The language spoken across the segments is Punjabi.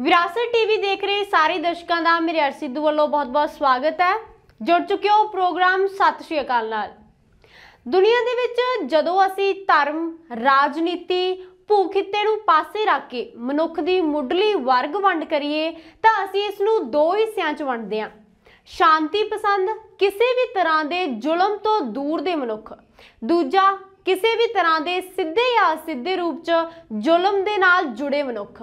ਵਿਰਾਸਤ ਟੀਵੀ ਦੇਖ ਰਹੇ ਸਾਰੇ ਦਰਸ਼ਕਾਂ ਦਾ ਮੇਰੇ ਅਰਸਿੱਧੂ ਵੱਲੋਂ ਬਹੁਤ-ਬਹੁਤ ਸਵਾਗਤ ਹੈ ਜੁੜ ਚੁੱਕੇ ਹੋ ਪ੍ਰੋਗਰਾਮ ਸਤਿ ਸ਼੍ਰੀ ਅਕਾਲ ਨਾਲ ਦੁਨੀਆ ਦੇ ਵਿੱਚ ਜਦੋਂ ਅਸੀਂ ਧਰਮ ਰਾਜਨੀਤੀ ਭੂਖਿੱਤੇ ਨੂੰ ਪਾਸੇ ਰੱਖ ਕੇ ਮਨੁੱਖ ਦੀ ਮੁੱਢਲੀ ਵਰਗ ਵੰਡ ਕਰੀਏ ਤਾਂ ਅਸੀਂ ਇਸ ਨੂੰ ਦੋ ਹਿੱਸਿਆਂ 'ਚ ਵੰਡਦੇ ਹਾਂ ਸ਼ਾਂਤੀ ਪਸੰਦ ਕਿਸੇ ਵੀ ਤਰ੍ਹਾਂ ਦੇ ਜ਼ੁਲਮ ਤੋਂ ਦੂਰ ਦੇ ਮਨੁੱਖ ਦੂਜਾ ਕਿਸੇ ਵੀ ਤਰ੍ਹਾਂ ਦੇ ਸਿੱਧੇ ਜਾਂ ਸਿੱਧੇ ਰੂਪ 'ਚ ਜ਼ੁਲਮ ਦੇ ਨਾਲ ਜੁੜੇ ਮਨੁੱਖ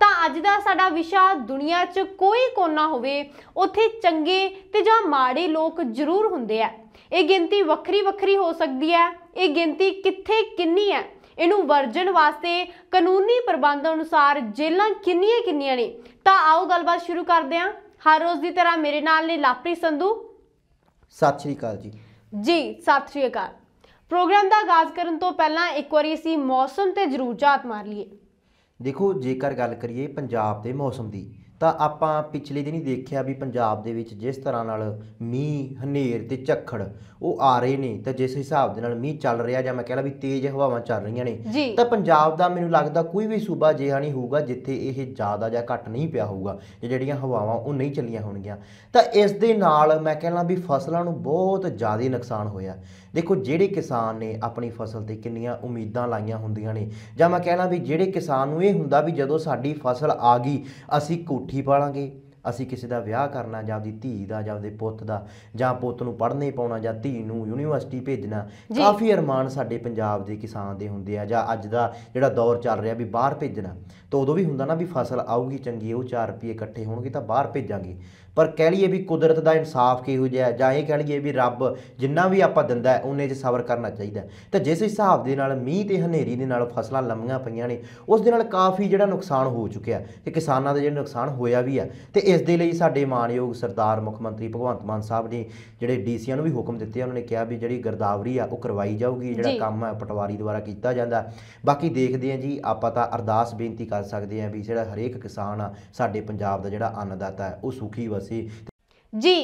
ਤਾਂ ਅੱਜ ਦਾ ਸਾਡਾ ਵਿਸ਼ਾ ਦੁਨੀਆ 'ਚ ਕੋਈ ਕੋਨਾ ਹੋਵੇ ਉੱਥੇ ਚੰਗੇ ਤੇ ਜਾਂ ਮਾੜੇ ਲੋਕ ਜ਼ਰੂਰ ਹੁੰਦੇ ਆ ਇਹ ਗਿਣਤੀ ਵੱਖਰੀ ਵੱਖਰੀ ਹੋ ਸਕਦੀ ਹੈ ਇਹ ਗਿਣਤੀ ਕਿੱਥੇ ਕਿੰਨੀ ਹੈ ਇਹਨੂੰ ਵਰਜਣ ਵਾਸਤੇ ਕਾਨੂੰਨੀ ਪ੍ਰਬੰਧ ਅਨੁਸਾਰ ਜੇਲਾਂ ਕਿੰਨੀਆਂ ਕਿੰਨੀਆਂ ਨੇ ਤਾਂ ਆਓ ਗੱਲਬਾਤ ਸ਼ੁਰੂ ਕਰਦੇ ਹਾਂ ਹਰ ਰੋਜ਼ ਦੀ ਤਰ੍ਹਾਂ ਮੇਰੇ ਨਾਲ ਨੇ ਲਾਪਰੀ ਸੰਧੂ ਸਤਿ ਸ਼੍ਰੀ ਅਕਾਲ ਜੀ ਜੀ ਸਤਿ ਸ਼੍ਰੀ ਅਕਾਲ ਪ੍ਰੋਗਰਾਮ ਦਾ ਆਗਾਜ਼ ਕਰਨ ਤੋਂ ਪਹਿਲਾਂ ਇੱਕ ਵਾਰੀ ਅਸੀਂ ਮੌਸਮ ਤੇ ਜ਼ਰੂਰ ਝਾਤ ਮਾਰ ਲਈਏ ਦੇਖੋ ਜੇਕਰ ਗੱਲ ਕਰੀਏ ਪੰਜਾਬ ਦੇ ਮੌਸਮ ਦੀ ਤਾਂ ਆਪਾਂ ਪਿਛਲੇ ਦਿਨੀ ਦੇਖਿਆ ਵੀ ਪੰਜਾਬ ਦੇ ਵਿੱਚ ਜਿਸ ਤਰ੍ਹਾਂ ਨਾਲ ਮੀਂਹ ਹਨੇਰ ਤੇ ਝੱਖੜ ਉਹ ਆ ਰਹੇ ਨੇ ਤਾਂ ਜਿਸ ਹਿਸਾਬ ਦੇ ਨਾਲ ਮੀਂਹ ਚੱਲ ਰਿਹਾ ਜਾਂ ਮੈਂ ਕਹਿੰਦਾ ਵੀ ਤੇਜ਼ ਹਵਾਵਾਂ ਚੱਲ ਰਹੀਆਂ ਨੇ ਤਾਂ ਪੰਜਾਬ ਦਾ ਮੈਨੂੰ ਲੱਗਦਾ ਕੋਈ ਵੀ ਸੂਬਾ ਜਿਹਾ ਨਹੀਂ ਹੋਊਗਾ ਜਿੱਥੇ ਇਹ ਜ਼ਿਆਦਾ ਜਾਂ ਘੱਟ ਨਹੀਂ ਪਿਆ ਹੋਊਗਾ ਜਾਂ ਜਿਹੜੀਆਂ ਹਵਾਵਾਂ ਉਹ ਨਹੀਂ ਚੱਲੀਆਂ ਹੋਣਗੀਆਂ ਤਾਂ ਇਸ ਦੇ ਨਾਲ ਮੈਂ ਕਹਿੰਦਾ ਵੀ ਫਸਲਾਂ ਨੂੰ ਬਹੁਤ ਜ਼ਿਆਦਾ ਨੁਕਸਾਨ ਹੋਇਆ ਦੇਖੋ ਜਿਹੜੇ ਕਿਸਾਨ ਨੇ ਆਪਣੀ ਫਸਲ ਤੇ ਕਿੰਨੀਆਂ ਉਮੀਦਾਂ ਲਾਈਆਂ ਹੁੰਦੀਆਂ ਨੇ ਜਾਂ ਮੈਂ ਕਹਿਣਾ ਵੀ ਜਿਹੜੇ ਕਿਸਾਨ ਨੂੰ ਇਹ ਹੁੰਦਾ ਵੀ ਜਦੋਂ ਸਾਡੀ ਫਸਲ ਆ ਗਈ ਅਸੀਂ ਕੋਠੀ ਪਾਲਾਂਗੇ ਅਸੀਂ ਕਿਸੇ ਦਾ ਵਿਆਹ ਕਰਨਾ ਜਾਂ ਆਪਦੀ ਧੀ ਦਾ ਜਾਂ ਆਪਦੇ ਪੁੱਤ ਦਾ ਜਾਂ ਪੁੱਤ ਨੂੰ ਪੜ੍ਹਨੇ ਪਾਉਣਾ ਜਾਂ ਧੀ ਨੂੰ ਯੂਨੀਵਰਸਿਟੀ ਭੇਜਣਾ ਕਾਫੀ ਅਰਮਾਨ ਸਾਡੇ ਪੰਜਾਬ ਦੇ ਕਿਸਾਨ ਦੇ ਹੁੰਦੇ ਆ ਜਾਂ ਅੱਜ ਦਾ ਜਿਹੜਾ ਦੌਰ ਚੱਲ ਰਿਹਾ ਵੀ ਬਾਹਰ ਭੇਜਣਾ ਤਾਂ ਉਦੋਂ ਵੀ ਹੁੰਦਾ ਨਾ ਵੀ ਫਸਲ ਆਊਗੀ ਚੰਗੀ ਉਹ 4 ਰੁਪਏ ਇਕੱਠੇ ਹੋਣਗੇ ਤਾਂ ਬਾਹਰ ਭੇਜਾਂਗੇ ਪਰ ਕਹਿ ਲਈਏ ਵੀ ਕੁਦਰਤ ਦਾ ਇਨਸਾਫ ਕਿਹੋ ਜਿਹਾ ਜਾਂ ਇਹ ਕਹਿ ਲਈਏ ਵੀ ਰੱਬ ਜਿੰਨਾ ਵੀ ਆਪਾਂ ਦਿੰਦਾ ਉਹਨੇ 'ਚ ਸਬਰ ਕਰਨਾ ਚਾਹੀਦਾ ਤਾਂ ਜਿਸ ਹਿਸਾਬ ਦੇ ਨਾਲ ਮੀਂਹ ਤੇ ਹਨੇਰੀ ਦੇ ਨਾਲ ਫਸਲਾਂ ਲੰਮੀਆਂ ਪਈਆਂ ਨੇ ਉਸ ਦੇ ਨਾਲ ਕਾਫੀ ਜਿਹੜਾ ਨੁਕਸਾਨ ਹੋ ਚੁੱਕਿਆ ਤੇ ਕਿਸਾਨਾਂ ਦਾ ਜਿਹੜਾ ਨੁਕਸਾਨ ਹੋਇਆ ਵੀ ਆ ਤੇ ਇਸ ਦੇ ਲਈ ਸਾਡੇ ਮਾਨਯੋਗ ਸਰਦਾਰ ਮੁੱਖ ਮੰਤਰੀ ਭਗਵੰਤ ਮਾਨ ਸਾਹਿਬ ਨੇ ਜਿਹੜੇ ਡੀਸੀਆਂ ਨੂੰ ਵੀ ਹੁਕਮ ਦਿੱਤੇ ਉਹਨਾਂ ਨੇ ਕਿਹਾ ਵੀ ਜਿਹੜੀ ਗਰਦਾਵਰੀ ਆ ਉਹ ਕਰਵਾਈ ਜਾਊਗੀ ਜਿਹੜਾ ਕੰਮ ਹੈ ਪਟਵਾਰੀ ਦੁਆਰਾ ਕੀਤਾ ਜਾਂਦਾ ਬਾਕੀ ਦੇਖਦੇ ਆ ਜੀ ਆਪਾਂ ਤਾਂ ਅਰਦਾਸ ਬੇਨਤੀ ਕਰ ਕਰ ਸਕਦੇ ਆ ਵੀ ਜਿਹੜਾ ਹਰੇਕ ਕਿਸਾਨ ਆ ਸਾਡੇ ਪੰਜਾਬ ਦਾ ਜਿਹੜਾ ਅੰਨਦਾਤਾ ਹੈ ਉਹ ਸੁਖੀ ਵਸੇ ਜੀ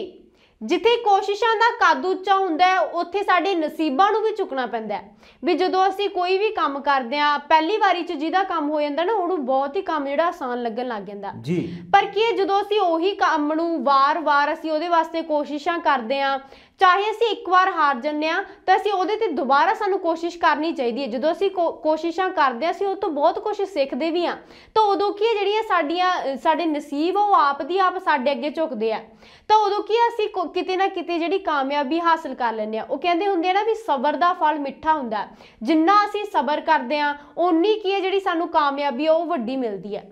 ਜਿੱਥੇ ਕੋਸ਼ਿਸ਼ਾਂ ਦਾ ਕਾਦੂ ਚਾ ਹੁੰਦਾ ਉੱਥੇ ਸਾਡੇ ਨਸੀਬਾਂ ਨੂੰ ਵੀ ਝੁਕਣਾ ਪੈਂਦਾ ਵੀ ਜਦੋਂ ਅਸੀਂ ਕੋਈ ਵੀ ਕੰਮ ਕਰਦੇ ਆ ਪਹਿਲੀ ਵਾਰੀ ਚ ਜਿਹਦਾ ਕੰਮ ਹੋ ਜਾਂਦਾ ਨਾ ਉਹਨੂੰ ਬਹੁਤ ਹੀ ਕੰਮ ਜਿਹੜਾ ਆਸਾਨ ਲੱਗਣ ਲੱਗ ਜਾਂਦਾ ਜੀ ਪਰ ਕੀ ਜਦੋਂ ਅਸੀਂ ਉਹੀ ਕੰਮ ਨੂੰ ਵਾਰ-ਵਾਰ ਅਸੀਂ ਉਹਦੇ ਵਾਸਤੇ ਕੋਸ਼ਿਸ਼ਾਂ ਕਰਦੇ ਆ ਚਾਹੇ ਅਸੀਂ ਇੱਕ ਵਾਰ ਹਾਰ ਜੰਨੇ ਆ ਤਾਂ ਅਸੀਂ ਉਹਦੇ ਤੇ ਦੁਬਾਰਾ ਸਾਨੂੰ ਕੋਸ਼ਿਸ਼ ਕਰਨੀ ਚਾਹੀਦੀ ਹੈ ਜਦੋਂ ਅਸੀਂ ਕੋਸ਼ਿਸ਼ਾਂ ਕਰਦੇ ਆ ਅਸੀਂ ਉਹ ਤੋਂ ਬਹੁਤ ਕੁਝ ਸਿੱਖਦੇ ਵੀ ਆ ਤਾਂ ਉਦੋਂ ਕੀ ਜਿਹੜੀਆਂ ਸਾਡੀਆਂ ਸਾਡੇ ਨਸੀਬ ਉਹ ਆਪ ਦੀ ਆਪ ਸਾਡੇ ਅੱਗੇ ਝੁਕਦੇ ਆ ਤਾਂ ਉਦੋਂ ਕੀ ਅਸੀਂ ਕਿਤੇ ਨਾ ਕਿਤੇ ਜਿਹੜੀ ਕਾਮਯਾਬੀ ਹਾਸਲ ਕਰ ਲੈਂਦੇ ਆ ਉਹ ਕਹਿੰਦੇ ਹੁੰਦੇ ਆ ਨਾ ਵੀ ਸਬਰ ਦਾ ਫਲ ਮਿੱਠਾ ਹੁੰਦਾ ਜਿੰਨਾ ਅਸੀਂ ਸਬਰ ਕਰਦੇ ਆ ਓਨੀ ਕੀ ਹੈ ਜਿਹੜੀ ਸਾਨੂੰ ਕਾਮਯਾਬੀ ਉਹ ਵੱਡੀ ਮਿਲਦੀ ਹੈ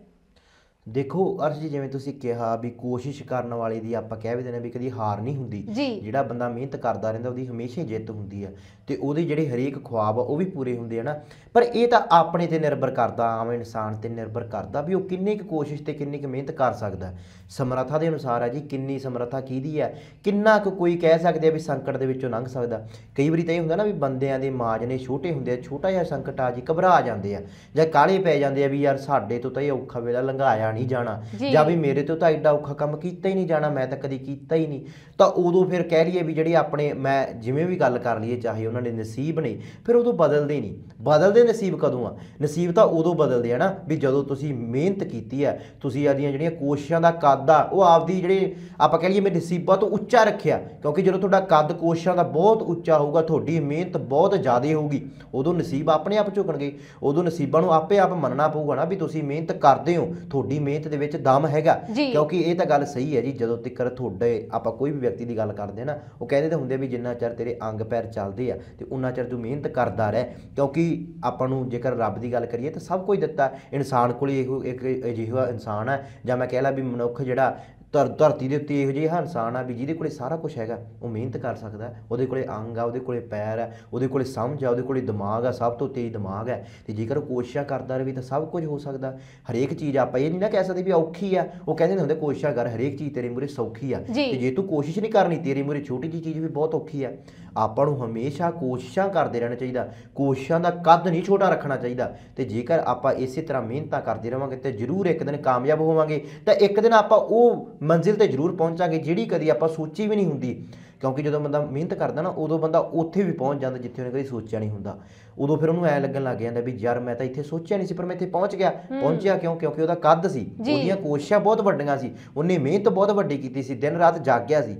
ਦੇਖੋ ਅਰਜ ਜਿਵੇਂ ਤੁਸੀਂ ਕਿਹਾ ਵੀ ਕੋਸ਼ਿਸ਼ ਕਰਨ ਵਾਲੇ ਦੀ ਆਪਾਂ ਕਹਿ ਵੀ ਦਿੰਦੇ ਵੀ ਕਦੀ ਹਾਰ ਨਹੀਂ ਹੁੰਦੀ ਜਿਹੜਾ ਬੰਦਾ ਮਿਹਨਤ ਕਰਦਾ ਰਹਿੰਦਾ ਉਹਦੀ ਹਮੇਸ਼ਾ ਹੀ ਜਿੱਤ ਹੁੰਦੀ ਆ ਤੇ ਉਹਦੇ ਜਿਹੜੇ ਹਰੇਕ ਖੁਆਬ ਆ ਉਹ ਵੀ ਪੂਰੇ ਹੁੰਦੇ ਹਨ ਪਰ ਇਹ ਤਾਂ ਆਪਣੇ ਤੇ ਨਿਰਭਰ ਕਰਦਾ ਆਮ ਇਨਸਾਨ ਤੇ ਨਿਰਭਰ ਕਰਦਾ ਵੀ ਉਹ ਕਿੰਨੀ ਕੁ ਕੋਸ਼ਿਸ਼ ਤੇ ਕਿੰਨੀ ਕੁ ਮਿਹਨਤ ਕਰ ਸਕਦਾ ਸਮਰੱਥਾ ਦੇ ਅਨੁਸਾਰ ਹੈ ਜੀ ਕਿੰਨੀ ਸਮਰੱਥਾ ਕੀਦੀ ਹੈ ਕਿੰਨਾ ਕੁ ਕੋਈ ਕਹਿ ਸਕਦੇ ਆ ਵੀ ਸੰਕਟ ਦੇ ਵਿੱਚੋਂ ਲੰਘ ਸਕਦਾ ਕਈ ਵਾਰੀ ਤਾਂ ਇਹ ਹੁੰਦਾ ਨਾ ਵੀ ਬੰਦਿਆਂ ਦੇ ਮਾਜ ਨੇ ਛੋਟੇ ਹੁੰਦੇ ਆ ਛੋਟਾ ਜਿਹਾ ਸੰਕਟ ਆ ਜੀ ਘਬਰਾ ਜਾਂਦੇ ਆ ਜਾਂ ਕਾਲੇ ਪੈ ਜਾਂਦੇ ਆ ਵੀ ਯਾਰ ਸਾਡੇ ਤੋਂ ਤਾਂ ਇਹ ਔਖਾ ਵੇਲਾ ਲੰਘਾਇਆ ਨਹੀਂ ਜਾਣਾ ਜਾਂ ਵੀ ਮੇਰੇ ਤੋਂ ਤਾਂ ਐਡਾ ਔਖਾ ਕੰਮ ਕੀਤਾ ਹੀ ਨਹੀਂ ਜਾਣਾ ਮੈਂ ਤਾਂ ਕਦੀ ਕੀਤਾ ਹੀ ਨਹੀਂ ਤਾਂ ਉਦੋਂ ਫਿਰ ਕਹਿ ਲਈਏ ਵੀ ਜਿਹੜੇ ਆਪਣੇ ਮੈਂ ਜਿਵੇਂ ਵੀ ਗੱਲ ਕਰ ਲਈਏ ਚਾਹੇ ਉਹਨਾਂ ਦੇ ਨਸੀਬ ਨੇ ਫਿਰ ਉਦੋਂ ਬਦਲਦੇ ਨਹੀਂ ਬਦਲਦੇ ਨਸੀਬ ਕਦੋਂ ਆ ਨਸੀਬ ਤਾਂ ਉਦੋਂ ਬਦਲਦੇ ਆ ਨਾ ਵੀ ਜਦੋਂ ਤੁਸੀਂ ਮਿਹਨਤ ਕੀਤੀ ਆ ਤੁਸੀਂ ਆਦੀਆਂ ਜਿਹੜੀਆਂ ਕੋਸ਼ਿਸ਼ਾਂ ਦਾ ਕੱਦ ਆ ਉਹ ਆਪਦੀ ਜਿਹੜੇ ਆਪਾਂ ਕਹ ਲਈਏ ਮੇਰੇ ਨਸੀਬਾਂ ਤੋਂ ਉੱਚਾ ਰੱਖਿਆ ਕਿਉਂਕਿ ਜਦੋਂ ਤੁਹਾਡਾ ਕੱਦ ਕੋਸ਼ਿਸ਼ਾਂ ਦਾ ਬਹੁਤ ਉੱਚਾ ਹੋਊਗਾ ਤੁਹਾਡੀ ਮਿਹਨਤ ਬਹੁਤ ਜ਼ਿਆਦਾ ਹੋਊਗੀ ਉਦੋਂ ਨਸੀਬ ਆਪਣੇ ਆਪ ਝੁਕਣਗੇ ਉਦੋਂ ਨਸੀਬਾਂ ਨੂੰ ਆਪੇ ਆਪ ਮੰਨਣਾ ਪਊਗਾ ਨਾ ਵੀ ਤੁਸੀਂ ਮਿਹਨਤ ਕਰਦੇ ਹੋ ਤੁਹਾਡੀ ਮਿਹਨਤ ਦੇ ਵਿੱਚ ਦਮ ਹੈਗਾ ਕਿਉਂਕਿ ਇਹ ਤਾਂ ਗੱਲ ਸਹੀ ਹੈ ਜੀ ਜਦੋਂ ਤੱਕ ਤੁਹਾਡੇ ਆਪਾਂ ਕੋਈ ਵੀ ਵਿਅਕਤੀ ਦੀ ਗੱਲ ਕਰਦੇ ਨਾ ਉਹ ਕਹਿੰਦੇ ਤਾਂ ਹੁੰਦੇ ਵੀ ਜਿੰਨਾ ਚਿਰ ਤੇਰੇ ਅੰਗ ਪੈਰ ਚੱਲਦੇ ਆ ਤੇ ਉਨਾ ਚਿਰ ਤੂੰ ਮਿਹਨਤ ਕਰਦਾ ਰਹਿ ਕਿਉਂਕਿ ਆਪਾਂ ਨੂੰ ਜੇਕਰ ਰੱਬ ਦੀ ਗੱਲ ਕਰੀਏ ਤਾਂ ਸਭ ਕੁਝ ਦਿੱਤਾ ਇਨਸਾਨ ਕੋਲ ਇਹੋ ਇੱਕ ਅਜਿਹਾ ਇਨਸਾਨ ਹੈ ਜਾਂ ਮੈਂ ਕਹਿ ਲਾ ਵੀ ਮਨੁੱਖ ਜਿਹੜਾ ਤਰ ਧਰਤੀ ਦੇ ਉੱਤੇ ਇਹੋ ਜਿਹੇ ਇਨਸਾਨ ਆ ਵੀ ਜਿਹਦੇ ਕੋਲੇ ਸਾਰਾ ਕੁਝ ਹੈਗਾ ਉਹ ਮਿਹਨਤ ਕਰ ਸਕਦਾ ਉਹਦੇ ਕੋਲੇ ਅੰਗ ਆ ਉਹਦੇ ਕੋਲੇ ਪੈਰ ਆ ਉਹਦੇ ਕੋਲੇ ਸਮਝ ਆ ਉਹਦੇ ਕੋਲੇ ਦਿਮਾਗ ਆ ਸਭ ਤੋਂ ਤੇਜ਼ ਦਿਮਾਗ ਹੈ ਤੇ ਜੇਕਰ ਉਹ ਕੋਸ਼ਿਸ਼ਾਂ ਕਰਦਾ ਰਹੇ ਤਾਂ ਸਭ ਕੁਝ ਹੋ ਸਕਦਾ ਹਰੇਕ ਚੀਜ਼ ਆਪਾਂ ਇਹ ਨਹੀਂ ਨਾ ਕਹਿ ਸਕਦੇ ਵੀ ਔਖੀ ਆ ਉਹ ਕਹਿੰਦੇ ਨੇ ਹੁੰਦੇ ਕੋਸ਼ਿਸ਼ਾਂ ਕਰ ਹਰੇਕ ਚੀਜ਼ ਤੇਰੇ ਮੂਰੇ ਸੌਖੀ ਆ ਤੇ ਜੇ ਤੂੰ ਕੋਸ਼ਿਸ਼ ਨਹੀਂ ਕਰਨੀ ਤੇਰੇ ਮੂਰੇ ਛੋਟੀ ਜੀ ਚੀਜ਼ ਵੀ ਬਹੁਤ ਔਖੀ ਆ ਆਪਾਂ ਨੂੰ ਹਮੇਸ਼ਾ ਕੋਸ਼ਿਸ਼ਾਂ ਕਰਦੇ ਰਹਿਣਾ ਚਾਹੀਦਾ ਕੋਸ਼ਿਸ਼ਾਂ ਦਾ ਕੱਦ ਨਹੀਂ ਛੋਟਾ ਰੱਖਣਾ ਚਾਹੀਦਾ ਤੇ ਜੇਕਰ ਆਪਾਂ ਇਸੇ ਤਰ੍ਹਾਂ ਮਿਹਨਤਾਂ ਕਰਦੇ ਰਵਾਂਗੇ ਤੇ ਜ਼ਰੂਰ ਇੱਕ ਦਿਨ ਕਾਮਯਾਬ ਹੋਵਾਂਗੇ ਤਾਂ ਇੱਕ ਦਿਨ ਆਪਾਂ ਉਹ ਮੰਜ਼ਿਲ ਤੇ ਜ਼ਰੂਰ ਪਹੁੰਚਾਂਗੇ ਜਿਹੜੀ ਕਦੀ ਆਪਾਂ ਸੋਚੀ ਵੀ ਨਹੀਂ ਹੁੰਦੀ ਕਿਉਂਕਿ ਜਦੋਂ ਬੰਦਾ ਮਿਹਨਤ ਕਰਦਾ ਨਾ ਉਦੋਂ ਬੰਦਾ ਉੱਥੇ ਵੀ ਪਹੁੰਚ ਜਾਂਦਾ ਜਿੱਥੇ ਉਹਨੇ ਕਦੀ ਸੋਚਿਆ ਨਹੀਂ ਹੁੰਦਾ ਉਦੋਂ ਫਿਰ ਉਹਨੂੰ ਐ ਲੱਗਣ ਲੱਗ ਜਾਂਦਾ ਵੀ ਯਾਰ ਮੈਂ ਤਾਂ ਇੱਥੇ ਸੋਚਿਆ ਨਹੀਂ ਸੀ ਪਰ ਮੈਂ ਇੱਥੇ ਪਹੁੰਚ ਗਿਆ ਪਹੁੰਚਿਆ ਕਿਉਂ ਕਿਉਂਕਿ ਉਹਦਾ ਕੱਦ ਸੀ ਉਹਦੀਆਂ ਕੋਸ਼ਿਸ਼ਾਂ ਬਹੁਤ ਵੱਡੀਆਂ ਸੀ ਉਹਨੇ ਮਿਹਨਤ ਬਹੁਤ ਵੱਡੀ ਕੀਤੀ ਸੀ ਦਿਨ ਰਾਤ ਜਾਗਿਆ ਸੀ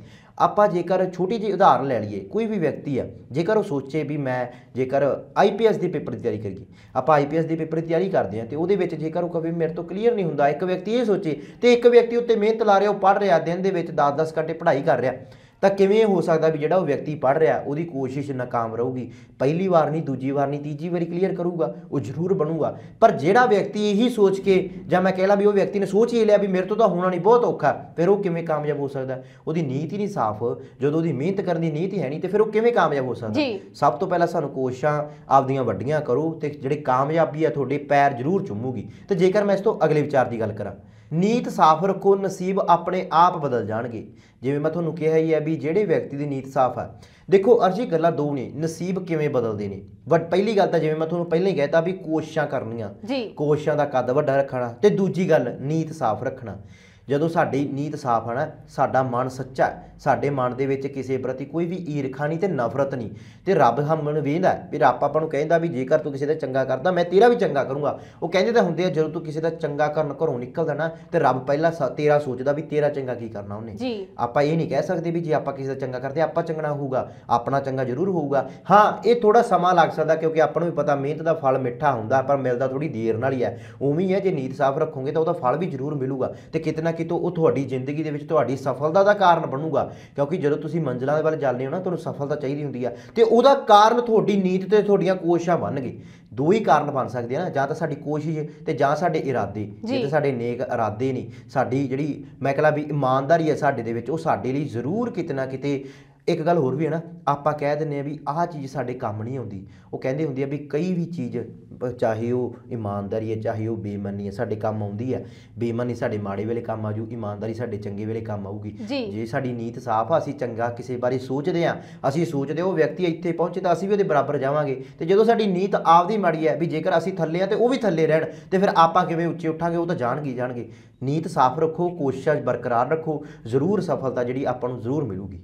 ਆਪਾਂ ਜੇਕਰ ਛੋਟੀ ਜਿਹੀ ਉਦਾਹਰਨ ਲੈ ਲਈਏ ਕੋਈ ਵੀ ਵਿਅਕਤੀ ਹੈ ਜੇਕਰ ਉਹ ਸੋਚੇ ਵੀ ਮੈਂ ਜੇਕਰ ਆਈਪੀਐਸ ਦੀ ਪੇਪਰ ਦੀ ਤਿਆਰੀ ਕਰੀਏ ਆਪਾਂ ਆਈਪੀਐਸ ਦੀ ਪੇਪਰ ਦੀ ਤਿਆਰੀ ਕਰਦੇ ਹਾਂ ਤੇ ਉਹਦੇ ਵਿੱਚ ਜੇਕਰ ਉਹ ਕਦੇ ਮੇਰੇ ਤੋਂ ਕਲੀਅਰ ਨਹੀਂ ਹੁੰਦਾ ਇੱਕ ਵਿਅਕਤੀ ਇਹ ਸੋਚੇ ਤੇ ਇੱਕ ਵਿਅਕਤੀ ਉੱਤੇ ਮਿਹਨਤ ਲਾ ਰਿਹਾ ਉਹ ਪੜ੍ਹ ਰਿਹਾ ਦਿਨ ਦੇ ਵਿੱਚ 10-10 ਘੰਟੇ ਪੜ੍ਹਾਈ ਕਰ ਰਿਹਾ ਤਾਂ ਕਿਵੇਂ ਹੋ ਸਕਦਾ ਵੀ ਜਿਹੜਾ ਉਹ ਵਿਅਕਤੀ ਪੜ ਰਿਹਾ ਉਹਦੀ ਕੋਸ਼ਿਸ਼ ناکਾਮ ਰਹੂਗੀ ਪਹਿਲੀ ਵਾਰ ਨਹੀਂ ਦੂਜੀ ਵਾਰ ਨਹੀਂ ਤੀਜੀ ਵਾਰੀ ਕਲੀਅਰ ਕਰੂਗਾ ਉਹ ਜ਼ਰੂਰ ਬਣੂਗਾ ਪਰ ਜਿਹੜਾ ਵਿਅਕਤੀ ਇਹੀ ਸੋਚ ਕੇ ਜਾਂ ਮੈਂ ਕਹਿੰਦਾ ਵੀ ਉਹ ਵਿਅਕਤੀ ਨੇ ਸੋਚ ਹੀ ਲਿਆ ਵੀ ਮੇਰੇ ਤੋਂ ਤਾਂ ਹੋਣਾ ਨਹੀਂ ਬਹੁਤ ਔਖਾ ਫਿਰ ਉਹ ਕਿਵੇਂ ਕਾਮਯਾਬ ਹੋ ਸਕਦਾ ਉਹਦੀ ਨੀਤ ਹੀ ਨਹੀਂ ਸਾਫ਼ ਜਦੋਂ ਉਹਦੀ ਮਿਹਨਤ ਕਰਨ ਦੀ ਨੀਤ ਹੈ ਨਹੀਂ ਤੇ ਫਿਰ ਉਹ ਕਿਵੇਂ ਕਾਮਯਾਬ ਹੋ ਸਕਦਾ ਸਭ ਤੋਂ ਪਹਿਲਾਂ ਸਾਨੂੰ ਕੋਸ਼ਿਸ਼ਾਂ ਆਪਦੀਆਂ ਵੱਡੀਆਂ ਕਰੋ ਤੇ ਜਿਹੜੇ ਕਾਮਯਾਬੀ ਆ ਤੁਹਾਡੇ ਪੈਰ ਜ਼ਰੂਰ ਚੁੰਮੂਗੀ ਤੇ ਜੇਕਰ ਮੈਂ ਇਸ ਤੋਂ ਅਗਲੇ ਵਿਚਾਰ ਦੀ ਗੱਲ ਕਰਾਂ ਨੀਤ ਸਾਫ਼ ਰੱਖੋ ਨਸੀਬ ਆਪਣੇ ਆਪ ਬਦਲ ਜਾਣਗੇ ਜਿਵੇਂ ਮੈਂ ਤੁਹਾਨੂੰ ਕਿਹਾ ਹੀ ਹੈ ਵੀ ਜਿਹੜੇ ਵਿਅਕਤੀ ਦੀ ਨੀਤ ਸਾਫ਼ ਹੈ ਦੇਖੋ ਅਰਜੀ ਗੱਲਾਂ ਦੋ ਨੇ ਨਸੀਬ ਕਿਵੇਂ ਬਦਲਦੇ ਨੇ ਬਟ ਪਹਿਲੀ ਗੱਲ ਤਾਂ ਜਿਵੇਂ ਮੈਂ ਤੁਹਾਨੂੰ ਪਹਿਲਾਂ ਹੀ ਕਹਿਤਾ ਵੀ ਕੋਸ਼ਿਸ਼ਾਂ ਕਰਨੀਆਂ ਕੋਸ਼ਿਸ਼ਾਂ ਦਾ ਕੱਦ ਵੱਡਾ ਰੱਖਣਾ ਤੇ ਦੂਜੀ ਗੱਲ ਨੀਤ ਸਾਫ਼ ਰੱਖਣਾ ਜਦੋਂ ਸਾਡੀ ਨੀਤ ਸਾਫ਼ ਹਨ ਸਾਡਾ ਮਨ ਸੱਚਾ ਸਾਡੇ ਮਨ ਦੇ ਵਿੱਚ ਕਿਸੇ ਪ੍ਰਤੀ ਕੋਈ ਵੀ ਈਰਖਾ ਨਹੀਂ ਤੇ ਨਫ਼ਰਤ ਨਹੀਂ ਤੇ ਰੱਬ ਹਮਨ ਵੇਂਦਾ ਵੀ ਰੱਬ ਆਪਾਂ ਨੂੰ ਕਹਿੰਦਾ ਵੀ ਜੇਕਰ ਤੂੰ ਕਿਸੇ ਦਾ ਚੰਗਾ ਕਰਦਾ ਮੈਂ ਤੇਰਾ ਵੀ ਚੰਗਾ ਕਰੂੰਗਾ ਉਹ ਕਹਿੰਦੇ ਤਾਂ ਹੁੰਦੇ ਆ ਜਦੋਂ ਤੂੰ ਕਿਸੇ ਦਾ ਚੰਗਾ ਕਰਨ ਘਰੋਂ ਨਿਕਲਦਾ ਨਾ ਤੇ ਰੱਬ ਪਹਿਲਾਂ ਤੇਰਾ ਸੋਚਦਾ ਵੀ ਤੇਰਾ ਚੰਗਾ ਕੀ ਕਰਨਾ ਉਹਨੇ ਆਪਾਂ ਇਹ ਨਹੀਂ ਕਹਿ ਸਕਦੇ ਵੀ ਜੇ ਆਪਾਂ ਕਿਸੇ ਦਾ ਚੰਗਾ ਕਰਦੇ ਆਪਾਂ ਚੰਗਣਾ ਹੋਊਗਾ ਆਪਣਾ ਚੰਗਾ ਜ਼ਰੂਰ ਹੋਊਗਾ ਹਾਂ ਇਹ ਥੋੜਾ ਸਮਾਂ ਲੱਗ ਸਕਦਾ ਕਿਉਂਕਿ ਆਪਾਂ ਨੂੰ ਵੀ ਪਤਾ ਮਿਹਨਤ ਦਾ ਫਲ ਮਿੱਠਾ ਹੁੰਦਾ ਪਰ ਮਿਲਦਾ ਥੋੜੀ ਦੇਰ ਨਾਲ ਹੀ ਹੈ ਉਵੇਂ ਹੀ ਹੈ ਜੇ ਨੀਤ ਸਾਫ਼ ਰੱਖੋਗੇ ਤਾਂ ਉਹਦਾ ਫਲ ਵੀ ਜ਼ਰੂਰ ਮਿਲੂਗਾ ਤੇ ਕਿਤੇ ਨਾ ਕਿਤੋਂ ਉਹ ਤੁਹਾਡੀ ਜ਼ਿੰਦਗੀ ਦੇ ਵਿੱਚ ਤੁਹਾਡੀ ਸਫਲਤਾ ਦਾ ਕਾਰਨ ਬਣੂਗਾ ਕਿਉਂਕਿ ਜਦੋਂ ਤੁਸੀਂ ਮੰਜ਼ਲਾਂ ਦੇ ਵੱਲ ਜਾਂਦੇ ਹੋ ਨਾ ਤੁਹਾਨੂੰ ਸਫਲਤਾ ਚਾਹੀਦੀ ਹੁੰਦੀ ਆ ਤੇ ਉਹਦਾ ਕਾਰਨ ਤੁਹਾਡੀ ਨੀਤ ਤੇ ਤੁਹਾਡੀਆਂ ਕੋਸ਼ਿਸ਼ਾਂ ਬਣਨਗੇ ਦੋ ਹੀ ਕਾਰਨ ਬਣ ਸਕਦੇ ਆ ਨਾ ਜਾਂ ਤਾਂ ਸਾਡੀ ਕੋਸ਼ਿਸ਼ ਤੇ ਜਾਂ ਸਾਡੇ ਇਰਾਦੇ ਜੇ ਤੇ ਸਾਡੇ ਨੇਕ ਇਰਾਦੇ ਨਹੀਂ ਸਾਡੀ ਜਿਹੜੀ ਮੈਂ ਕਹਿੰਦਾ ਵੀ ਇਮਾਨਦਾਰੀ ਹੈ ਸਾਡੇ ਦੇ ਵਿੱਚ ਉਹ ਸਾਡੇ ਲਈ ਜ਼ਰੂਰ ਕਿਤੇ ਨਾ ਕਿਤੇ ਇੱਕ ਗੱਲ ਹੋਰ ਵੀ ਹੈ ਨਾ ਆਪਾਂ ਕਹਿ ਦਿੰਨੇ ਆ ਵੀ ਆਹ ਚੀਜ਼ ਸਾਡੇ ਕੰਮ ਨਹੀਂ ਆਉਂਦੀ ਉਹ ਕਹਿੰਦੇ ਹੁੰਦੇ ਆ ਵੀ ਕਈ ਵੀ ਚੀਜ਼ ਚਾਹੇ ਉਹ ਇਮਾਨਦਾਰੀ ਹੈ ਚਾਹੇ ਉਹ ਬੇਈਮਾਨੀ ਹੈ ਸਾਡੇ ਕੰਮ ਆਉਂਦੀ ਹੈ ਬੇਈਮਾਨੀ ਸਾਡੇ ਮਾੜੇ ਵੇਲੇ ਕੰਮ ਆਜੂ ਇਮਾਨਦਾਰੀ ਸਾਡੇ ਚੰਗੇ ਵੇਲੇ ਕੰਮ ਆਊਗੀ ਜੇ ਸਾਡੀ ਨੀਤ ਸਾਫ਼ ਆ ਅਸੀਂ ਚੰਗਾ ਕਿਸੇ ਬਾਰੇ ਸੋਚਦੇ ਆ ਅਸੀਂ ਸੋਚਦੇ ਉਹ ਵਿਅਕਤੀ ਇੱਥੇ ਪਹੁੰਚੇ ਤਾਂ ਅਸੀਂ ਵੀ ਉਹਦੇ ਬਰਾਬਰ ਜਾਵਾਂਗੇ ਤੇ ਜਦੋਂ ਸਾਡੀ ਨੀਤ ਆਪਦੀ ਮਾੜੀ ਹੈ ਵੀ ਜੇਕਰ ਅਸੀਂ ਥੱਲੇ ਆ ਤੇ ਉਹ ਵੀ ਥੱਲੇ ਰਹਿਣ ਤੇ ਫਿਰ ਆਪਾਂ ਕਿਵੇਂ ਉੱਚੇ ਉੱਠਾਂਗੇ ਉਹ ਤਾਂ ਜਾਣਗੇ ਜਾਣਗੇ ਨੀਤ ਸਾਫ਼ ਰੱਖੋ ਕੋਸ਼ਿਸ਼ ਬਰਕਰਾਰ ਰੱਖੋ ਜ਼ਰੂਰ ਸਫਲਤਾ ਜਿਹੜੀ ਆਪਾਂ ਨੂੰ ਜ਼ਰੂਰ ਮਿਲੂਗੀ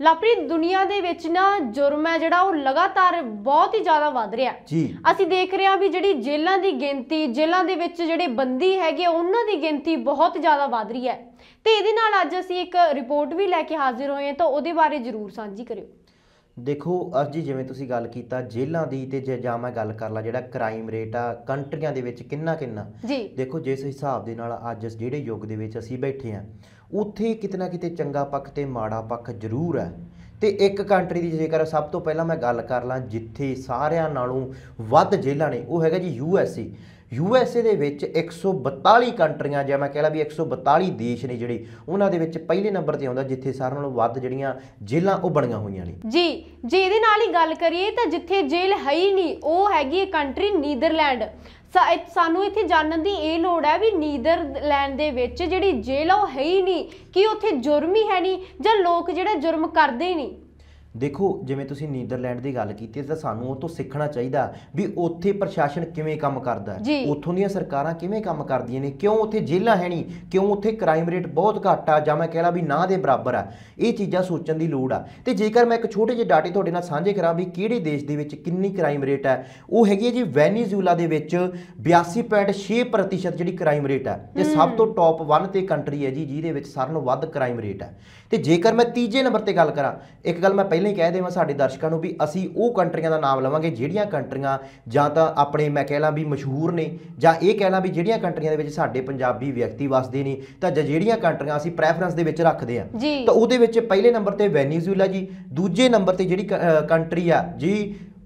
ਲਾਪਰੀ ਦੁਨੀਆ ਦੇ ਵਿੱਚ ਨਾ ਜੁਰਮ ਹੈ ਜਿਹੜਾ ਉਹ ਲਗਾਤਾਰ ਬਹੁਤ ਹੀ ਜ਼ਿਆਦਾ ਵੱਧ ਰਿਹਾ ਜੀ ਅਸੀਂ ਦੇਖ ਰਹੇ ਹਾਂ ਵੀ ਜਿਹੜੀ ਜੇਲ੍ਹਾਂ ਦੀ ਗਿਣਤੀ ਜੇਲ੍ਹਾਂ ਦੇ ਵਿੱਚ ਜਿਹੜੇ ਬੰਦੀ ਹੈਗੇ ਉਹਨਾਂ ਦੀ ਗਿਣਤੀ ਬਹੁਤ ਜ਼ਿਆਦਾ ਵੱਧ ਰਹੀ ਹੈ ਤੇ ਇਹਦੇ ਨਾਲ ਅੱਜ ਅਸੀਂ ਇੱਕ ਰਿਪੋਰਟ ਵੀ ਲੈ ਕੇ ਹਾਜ਼ਰ ਹੋਏ ਹਾਂ ਤਾਂ ਉਹਦੇ ਬਾਰੇ ਜ਼ਰੂਰ ਸਾਂਝੀ ਕਰਿਓ ਦੇਖੋ ਅੱਜ ਜਿਵੇਂ ਤੁਸੀਂ ਗੱਲ ਕੀਤਾ ਜੇਲ੍ਹਾਂ ਦੀ ਤੇ ਜੇ ਜਾਂ ਮੈਂ ਗੱਲ ਕਰ ਲਾ ਜਿਹੜਾ ਕ੍ਰਾਈਮ ਰੇਟ ਆ ਕੰਟਰੀਆਂ ਦੇ ਵਿੱਚ ਕਿੰਨਾ ਕਿੰਨਾ ਦੇਖੋ ਜਿਸ ਹਿਸਾਬ ਦੇ ਨਾਲ ਅੱਜ ਜਿਹੜੇ ਯੁੱਗ ਦੇ ਵਿੱਚ ਅਸੀਂ ਬੈਠੇ ਆ ਉੱਥੇ ਕਿਤਨਾ ਕਿਤੇ ਚੰਗਾ ਪੱਖ ਤੇ ਮਾੜਾ ਪੱਖ ਜ਼ਰੂਰ ਹੈ ਤੇ ਇੱਕ ਕੰਟਰੀ ਦੀ ਜੇਕਰ ਸਭ ਤੋਂ ਪਹਿਲਾਂ ਮੈਂ ਗੱਲ ਕਰ ਲਾਂ ਜਿੱਥੇ ਸਾਰਿਆਂ ਨਾਲੋਂ ਵੱਧ ਜੇਲ੍ਹਾਂ ਨੇ ਉਹ ਹੈਗਾ ਜੀ U S A U S A ਦੇ ਵਿੱਚ 142 ਕੰਟਰੀਆਂ ਜਿਵੇਂ ਮੈਂ ਕਹਿ ਲਾ ਵੀ 142 ਦੇਸ਼ ਨੇ ਜਿਹੜੇ ਉਹਨਾਂ ਦੇ ਵਿੱਚ ਪਹਿਲੇ ਨੰਬਰ ਤੇ ਆਉਂਦਾ ਜਿੱਥੇ ਸਾਰਿਆਂ ਨਾਲੋਂ ਵੱਧ ਜਿਹੜੀਆਂ ਜੇਲਾਂ ਉਹ ਬਣੀਆਂ ਹੋਈਆਂ ਨੇ ਜੀ ਜੇ ਇਹਦੇ ਨਾਲ ਹੀ ਗੱਲ ਕਰੀਏ ਤਾਂ ਜਿੱਥੇ ਜੇਲ੍ਹ ਹੈ ਹੀ ਨਹੀਂ ਉਹ ਹੈਗੀ ਇਹ ਕੰਟਰੀ ਨੀਦਰਲੈਂਡ ਸਾਨੂੰ ਇੱਥੇ ਜਾਣਨ ਦੀ ਇਹ ਲੋੜ ਹੈ ਵੀ ਨੀਦਰਲੈਂਡ ਦੇ ਵਿੱਚ ਜਿਹੜੀ ਜੇਲ੍ਹ ਉਹ ਹੈ ਹੀ ਨਹੀਂ ਕਿ ਉੱਥੇ ਜੁਰਮ ਹੀ ਹੈ ਨਹੀਂ ਜਾਂ ਲੋਕ ਜਿਹੜਾ ਜੁਰਮ ਕਰਦੇ ਨਹੀਂ ਦੇਖੋ ਜਿਵੇਂ ਤੁਸੀਂ ਨੀਦਰਲੈਂਡ ਦੀ ਗੱਲ ਕੀਤੀ ਤਾਂ ਸਾਨੂੰ ਉਹ ਤੋਂ ਸਿੱਖਣਾ ਚਾਹੀਦਾ ਵੀ ਉੱਥੇ ਪ੍ਰਸ਼ਾਸਨ ਕਿਵੇਂ ਕੰਮ ਕਰਦਾ ਹੈ ਉੱਥੋਂ ਦੀਆਂ ਸਰਕਾਰਾਂ ਕਿਵੇਂ ਕੰਮ ਕਰਦੀਆਂ ਨੇ ਕਿਉਂ ਉੱਥੇ ਜੇਲ੍ਹਾਂ ਹੈ ਨਹੀਂ ਕਿਉਂ ਉੱਥੇ ਕ੍ਰਾਈਮ ਰੇਟ ਬਹੁਤ ਘੱਟ ਆ ਜਾਂ ਮੈਂ ਕਹਿ ਲਾ ਵੀ ਨਾ ਦੇ ਬਰਾਬਰ ਆ ਇਹ ਚੀਜ਼ਾਂ ਸੋਚਣ ਦੀ ਲੋੜ ਆ ਤੇ ਜੇਕਰ ਮੈਂ ਇੱਕ ਛੋਟੇ ਜਿਹੇ ਡਾਟੇ ਤੁਹਾਡੇ ਨਾਲ ਸਾਂਝੇ ਕਰਾਂ ਵੀ ਕਿਹੜੇ ਦੇਸ਼ ਦੇ ਵਿੱਚ ਕਿੰਨੀ ਕ੍ਰਾਈਮ ਰੇਟ ਆ ਉਹ ਹੈਗੀ ਹੈ ਜੀ ਵੈਨੇਜ਼ੂਲਾ ਦੇ ਵਿੱਚ 82.6% ਜਿਹੜੀ ਕ੍ਰਾਈਮ ਰੇਟ ਆ ਤੇ ਸਭ ਤੋਂ ਟੌਪ 1 ਤੇ ਕੰਟਰੀ ਹੈ ਜੀ ਜਿਹਦੇ ਵਿੱਚ ਸਾਰਨੋਂ ਵੱਧ ਕ੍ਰਾਈਮ ਰੇਟ ਆ ਤੇ ਜੇਕਰ ਮੈਂ ਤੀਜੇ ਨੰਬਰ ਤੇ ਗੱਲ ਕਰਾਂ ਇੱਕ ਗੱਲ ਮੈਂ ਪਹਿਲਾਂ ਹੀ ਕਹਿ ਦੇਵਾਂ ਸਾਡੇ ਦਰਸ਼ਕਾਂ ਨੂੰ ਵੀ ਅਸੀਂ ਉਹ ਕੰਟਰੀਆਂ ਦਾ ਨਾਮ ਲਵਾਂਗੇ ਜਿਹੜੀਆਂ ਕੰਟਰੀਆਂ ਜਾਂ ਤਾਂ ਆਪਣੇ ਮੈਂ ਕਹਿ ਲਾਂ ਵੀ ਮਸ਼ਹੂਰ ਨੇ ਜਾਂ ਇਹ ਕਹਿ ਲਾਂ ਵੀ ਜਿਹੜੀਆਂ ਕੰਟਰੀਆਂ ਦੇ ਵਿੱਚ ਸਾਡੇ ਪੰਜਾਬੀ ਵਿਅਕਤੀ ਵਸਦੇ ਨੇ ਤਾਂ ਜਿਹੜੀਆਂ ਕੰਟਰੀਆਂ ਅਸੀਂ ਪ੍ਰੈਫਰੈਂਸ ਦੇ ਵਿੱਚ ਰੱਖਦੇ ਆ ਤਾਂ ਉਹਦੇ ਵਿੱਚ ਪਹਿਲੇ ਨੰਬਰ ਤੇ ਵੈਨੀਜ਼ੂਲਾ ਜੀ ਦੂਜੇ ਨੰਬਰ ਤੇ ਜਿਹੜੀ ਕੰਟਰੀ ਆ ਜੀ